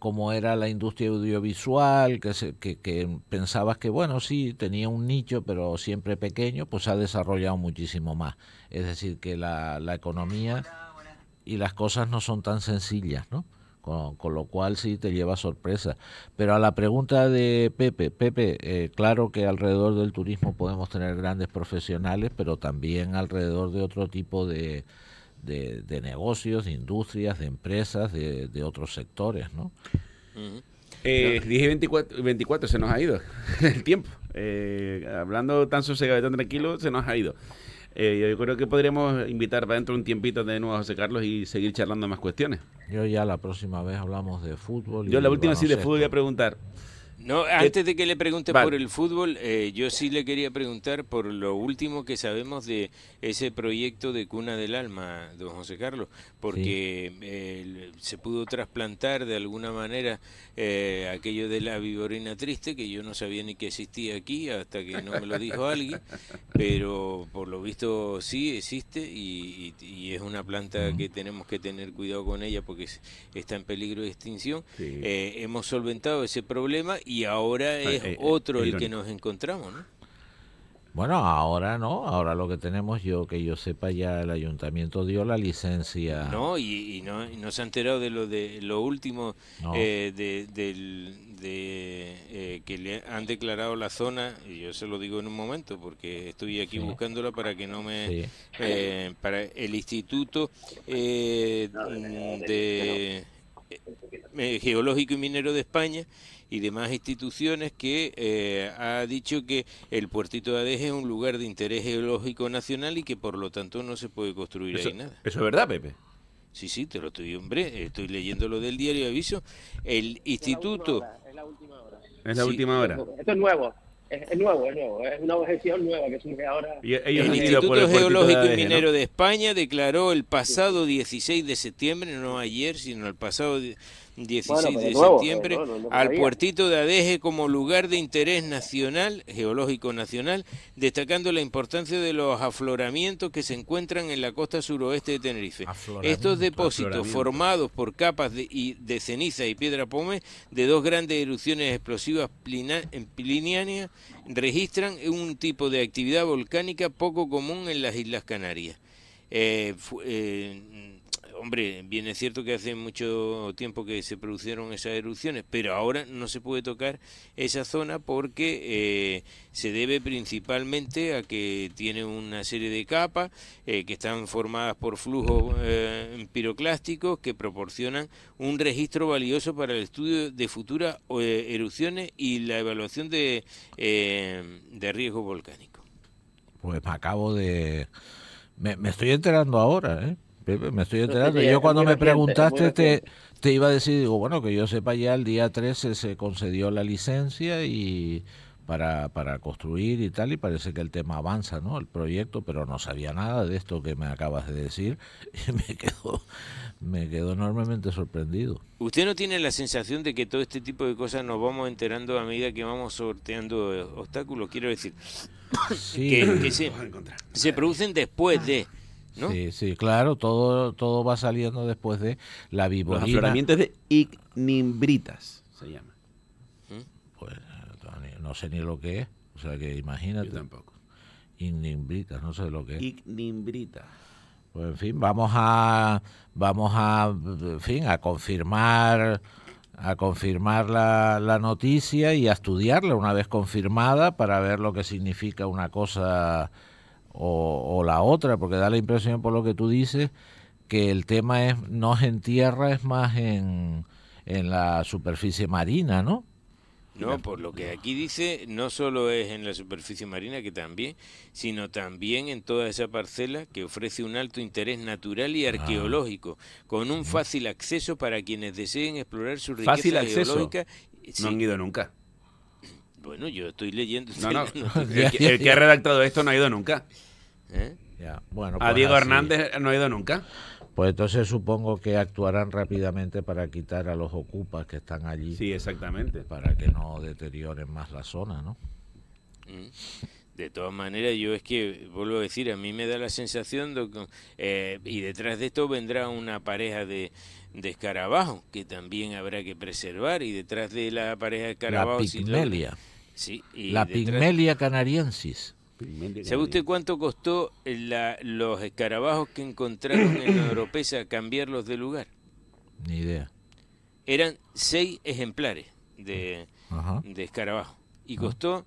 como era la industria audiovisual, que, pensabas que, bueno, sí, tenía un nicho, pero siempre pequeño, pues ha desarrollado muchísimo más. Es decir, que la, economía y las cosas no son tan sencillas, ¿no? Con, lo cual sí te lleva sorpresa. Pero a la pregunta de Pepe, Pepe, eh, claro que alrededor del turismo podemos tener grandes profesionales, pero también alrededor de otro tipo de, de, negocios, de industrias, de empresas, de, otros sectores, ¿no? Eh, dije 24, 24, se nos ha ido el tiempo. Eh, hablando tan sosegado y tan tranquilo, se nos ha ido. Eh, yo creo que podríamos invitar para dentro un tiempito de nuevo a José Carlos y seguir charlando más cuestiones. Yo ya la próxima vez hablamos de fútbol. yo la última sí de fútbol voy a preguntar antes de que le pregunte por el fútbol, eh, yo sí le quería preguntar por lo último que sabemos de ese proyecto de Cuna del Alma, don José Carlos, porque eh, se pudo trasplantar de alguna manera eh, aquello de la viborina triste, que yo no sabía ni que existía aquí hasta que no me lo dijo alguien, pero por lo visto sí existe y, es una planta que tenemos que tener cuidado con ella porque está en peligro de extinción. hemos solventado ese problema y y ahora eh, es eh, otro eh, el que nos encontramos, ¿no? Bueno, ahora no, ahora lo que tenemos yo, que yo sepa ya el ayuntamiento dio la licencia. No, y, no, no se ha enterado de lo de lo último de, que le han declarado la zona, y yo se lo digo en un momento porque estoy aquí buscándola para que no me... para el instituto Geológico y Minero de España y demás instituciones que eh, ha dicho que el puertito de Adeje es un lugar de interés geológico nacional y que por lo tanto no se puede construir ahí nada. Eso es verdad, Pepe. Sí, sí, te lo estoy, hombre, estoy leyendo lo del diario aviso. El instituto... Es la última hora. Es la última hora. Esto es nuevo es, nuevo, es nuevo, es una objeción nueva que surge ahora. el Instituto Geológico y Minero de España declaró el pasado 16 de septiembre, no ayer, sino el pasado 16 de, septiembre, al puertito de Adeje como lugar de interés nacional, geológico nacional, destacando la importancia de los afloramientos que se encuentran en la costa suroeste de Tenerife. Estos depósitos formados por capas de, ceniza y piedra pome de dos grandes erupciones explosivas plinianas registran un tipo de actividad volcánica poco común en las Islas Canarias. Eh, eh, Hombre, bien es cierto que hace mucho tiempo que se produjeron esas erupciones, pero ahora no se puede tocar esa zona porque eh, se debe principalmente a que tiene una serie de capas eh, que están formadas por flujos eh, piroclásticos que proporcionan un registro valioso para el estudio de futuras erupciones y la evaluación de, de riesgo volcánico. Pues me acabo de... Me, me estoy enterando ahora, ¿eh? Me estoy pues enterando. Yo cuando me preguntaste te, iba a decir, digo, bueno, que yo sepa ya el día 13 se concedió la licencia y para, construir y tal, y parece que el tema avanza, ¿no? El proyecto, pero no sabía nada de esto que me acabas de decir y me quedo, me quedo enormemente sorprendido. ¿Usted no tiene la sensación de que todo este tipo de cosas nos vamos enterando a medida que vamos sorteando obstáculos? Quiero decir, que, que se producen después de... Sí, sí, claro, todo, todo va saliendo después de la viborina. Los afloramientos de ignimbritas se llama. ¿Mm? Pues no sé ni lo que es, o sea que imagínate. Yo tampoco. Ignimbritas, no sé lo que es. Ignimbritas. Pues en fin, vamos a vamos a en fin, a confirmar a confirmar la, la, noticia y a estudiarla una vez confirmada para ver lo que significa una cosa o, la otra, porque da la impresión por lo que tú dices que el tema es no es en tierra, es más en, en la superficie marina, ¿no? No, por lo que aquí dice, no solo es en la superficie marina, que también, sino también en toda esa parcela que ofrece un alto interés natural y ah. arqueológico, con un fácil acceso para quienes deseen explorar su riqueza ¿Fácil acceso? geológica. No han ido nunca. Bueno, yo estoy leyendo. el, que, ha redactado esto no ha ido nunca. ¿Eh? Bueno, a pues Diego Hernández no ha ido nunca. Pues entonces supongo que actuarán rápidamente para quitar a los ocupas que están allí. Sí, exactamente. Para que no deterioren más la zona, ¿no? Mm. De todas maneras, yo es que, vuelvo a decir, a mí me da la sensación, eh, y detrás de esto vendrá una pareja de, de escarabajos que también habrá que preservar, y detrás de la pareja de escarabajos... La la pigmelia canariensis. ¿Sabe usted cuánto costó los escarabajos que encontraron en la cambiarlos de lugar? Ni idea. Eran seis ejemplares de, de escarabajos y costó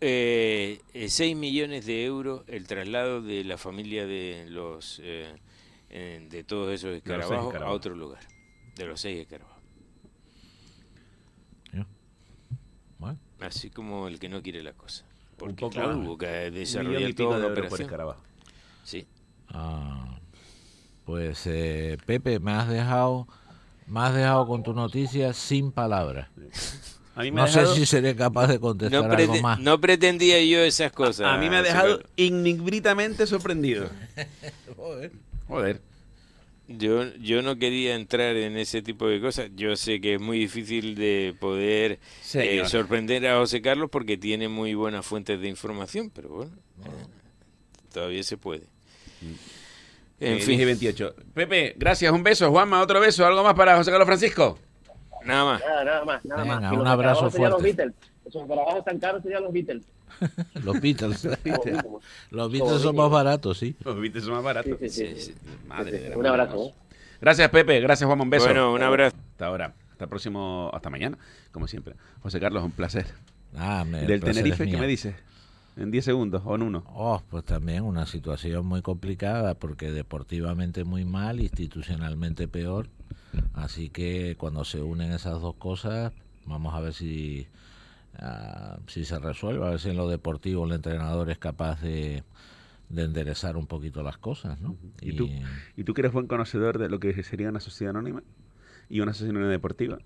eh, 6 millones de euros el traslado de la familia de los eh, eh, de todos esos escarabajos, a otro lugar, de los seis escarabajos. Así como el que no quiere la cosa. Porque poco claro, hubo que desarrollar toda la operación. sí. Ah, pues eh, Pepe, me has dejado, me dejado con tu noticia sin palabras. no sé si seré capaz de contestar no más. No pretendía yo esas cosas. A, mí me ha dejado que... sorprendido. Joder. Joder. Yo, yo no quería entrar en ese tipo de cosas. Yo sé que es muy difícil de poder eh, sorprender a José Carlos porque tiene muy buenas fuentes de información, pero bueno, eh, todavía se puede. Mm. En fin. 28. Pepe, gracias, un beso. Juanma, otro beso. ¿Algo más para José Carlos Francisco? Nada más. Nada, más, nada más. un abrazo fuerte. Los Beatles. Esos caros los Beatles. Los Beatles. Los Beatles son más baratos, sí. Los Beatles son más baratos. Un abrazo. Eh. Gracias, Pepe. Gracias, Juan. Un beso. Bueno, un abrazo. Hasta ahora. Hasta próximo. Hasta mañana, como siempre. José Carlos, un placer. Ah, Del Tenerife, ¿qué me dices? en 10 segundos o en uno. Oh, pues también una situación muy complicada porque deportivamente muy mal, institucionalmente peor. Así que cuando se unen esas dos cosas, vamos a ver si Ah, si se resuelve, a ver si en lo deportivo el entrenador es capaz de, enderezar un poquito las cosas. ¿no? ¿Y, tú, ¿Y tú que eres buen conocedor de lo que sería una sociedad anónima y una sociedad anónima deportiva?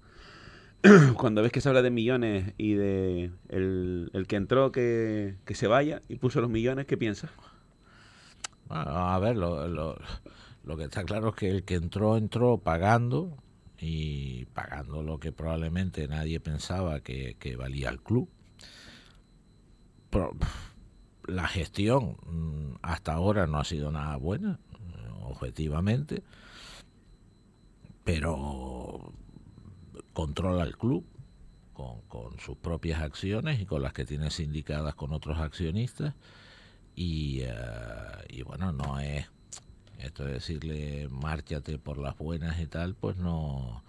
Cuando ves que se habla de millones y de el, que entró que, que, se vaya y puso los millones, ¿qué piensas? a ver, lo, lo, lo que está claro es que el que entró, entró pagando y pagando lo que probablemente nadie pensaba que, valía el club. la gestión mm, hasta ahora no ha sido nada buena, objetivamente, pero controla el club con, con, sus propias acciones y con las que tiene sindicadas con otros accionistas. Y, eh, y bueno, no es esto de decirle, márchate por las buenas y tal, pues no,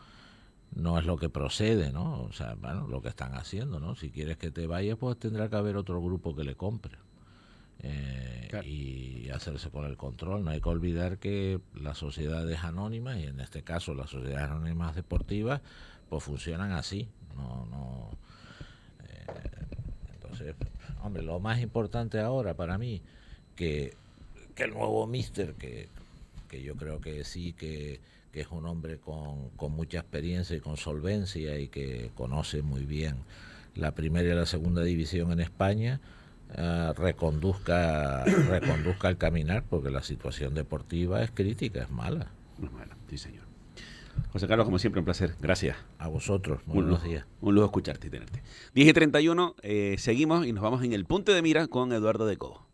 no es lo que procede, ¿no? O sea, bueno, lo que están haciendo, ¿no? Si quieres que te vayas, pues tendrá que haber otro grupo que le compre. Eh, y hacerse con el control. No hay que olvidar que las sociedades anónimas, y en este caso las sociedades anónimas deportivas, pues funcionan así. No, no, eh, entonces, hombre, lo más importante ahora para mí, que, que el nuevo mister que, que yo creo que sí, que, es un hombre con, con, mucha experiencia y con solvencia y que conoce muy bien la primera y la segunda división en España, eh, reconduzca, reconduzca el caminar, porque la situación deportiva es crítica, es mala. Es mala, sí señor. José Carlos, como siempre, un placer. Gracias. A vosotros. Muy buenos días. Un lujo escucharte y tenerte. 10 y 31, eh, seguimos y nos vamos en el punto de mira con Eduardo de Cobo.